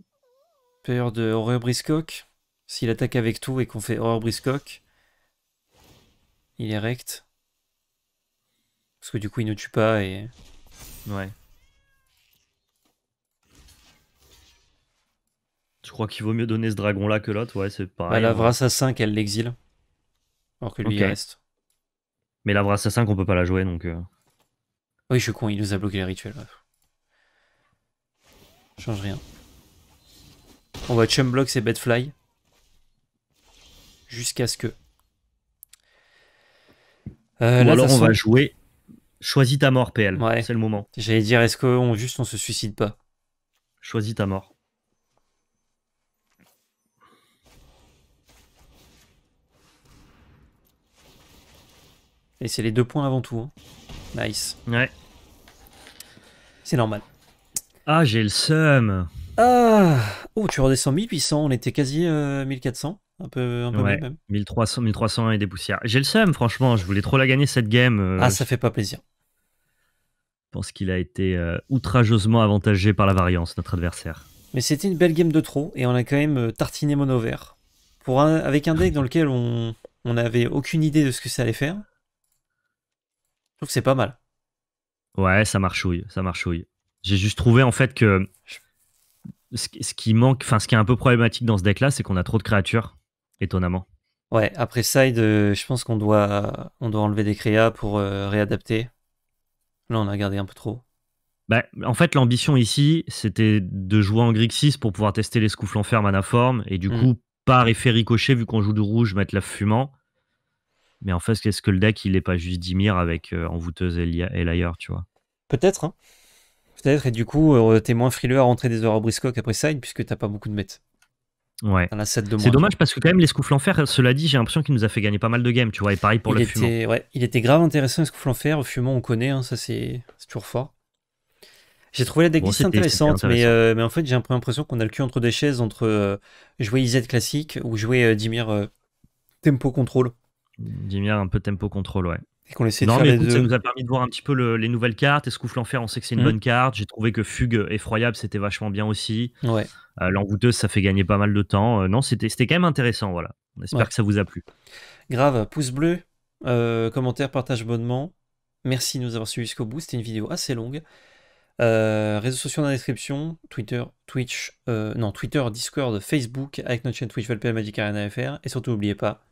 peur de Horreur Briscock. S'il attaque avec tout et qu'on fait Horreur Briscock, il est rect. Parce que du coup, il ne tue pas et. Ouais. Je crois qu'il vaut mieux donner ce dragon là que l'autre, ouais, c'est pareil. Elle bah, la Vrasse à 5, elle l'exile. Alors que lui, il reste. Mais la vraie assassin qu'on peut pas la jouer donc. Euh. Oui, je suis con, il nous a bloqué les rituels. Change rien. On va chum block ces bedfly. fly. Jusqu'à ce que. Euh, alors on va jouer. Choisis ta mort PL. Ouais. C'est le moment. J'allais dire, est-ce qu'on juste on se suicide pas Choisis ta mort. Et c'est les deux points avant tout. Hein. Nice. Ouais. C'est normal. Ah, j'ai le sum Ah Oh, tu redescends 1800, on était quasi 1400. Euh, un peu, un peu 1300, et des poussières. J'ai le sum franchement, je voulais trop la gagner cette game. Euh, ah, ça fait pas plaisir. Je pense qu'il a été euh, outrageusement avantagé par la variance, notre adversaire. Mais c'était une belle game de trop, et on a quand même tartiné mono vert. Pour avec un deck dans lequel on, on n'avait aucune idée de ce que ça allait faire. Je trouve que c'est pas mal. Ouais, ça marchouille, ça marchouille. J'ai juste trouvé en fait que ce qui manque, enfin ce qui est un peu problématique dans ce deck là, c'est qu'on a trop de créatures, étonnamment. Ouais, après side, je pense qu'on doit, on doit enlever des créas pour euh, réadapter. Là, on a gardé un peu trop. Bah, en fait, l'ambition ici, c'était de jouer en Grixis pour pouvoir tester les scouffles en fer et du mm. coup, par effet ricochet, vu qu'on joue du rouge, mettre la fumant mais en fait, est-ce que le deck, il n'est pas juste Dimir avec euh, Envoûteuse et, et tu vois Peut-être, hein. Peut-être, et du coup, euh, t'es moins frileux à rentrer des horreurs Briscoe après side, puisque t'as pas beaucoup de mètres. Ouais. C'est dommage parce que quand même les Scouffles Enfer, cela dit, j'ai l'impression qu'il nous a fait gagner pas mal de games, tu vois, et pareil pour il le était, fumant. il était grave intéressant, Scouffle Enfer, fumant on connaît, hein, ça c'est toujours fort. J'ai trouvé la deck intéressante, euh, mais, en fait j'ai un peu l'impression qu'on a le cul entre des chaises, entre jouer IZ classique ou jouer Dimir Tempo Control. Dimir un peu tempo contrôle, ouais. Et qu'on ça nous a permis de voir un petit peu les nouvelles cartes. Escouffle l'Enfer on sait que c'est une mm. bonne carte. J'ai trouvé que Fugue Effroyable, c'était vachement bien aussi. Ouais. Euh, ça fait gagner pas mal de temps. Euh, non, c'était quand même intéressant, voilà. On espère que ça vous a plu. Grave, pouce bleu, euh, commentaire, partage, abonnement. Merci de nous avoir suivis jusqu'au bout. C'était une vidéo assez longue. réseaux sociaux dans la description, Twitter, Twitch, non, Twitter, Discord, Facebook, avec notre chaîne Twitch, VLPM, Magic Arena FR. Et surtout, n'oubliez pas,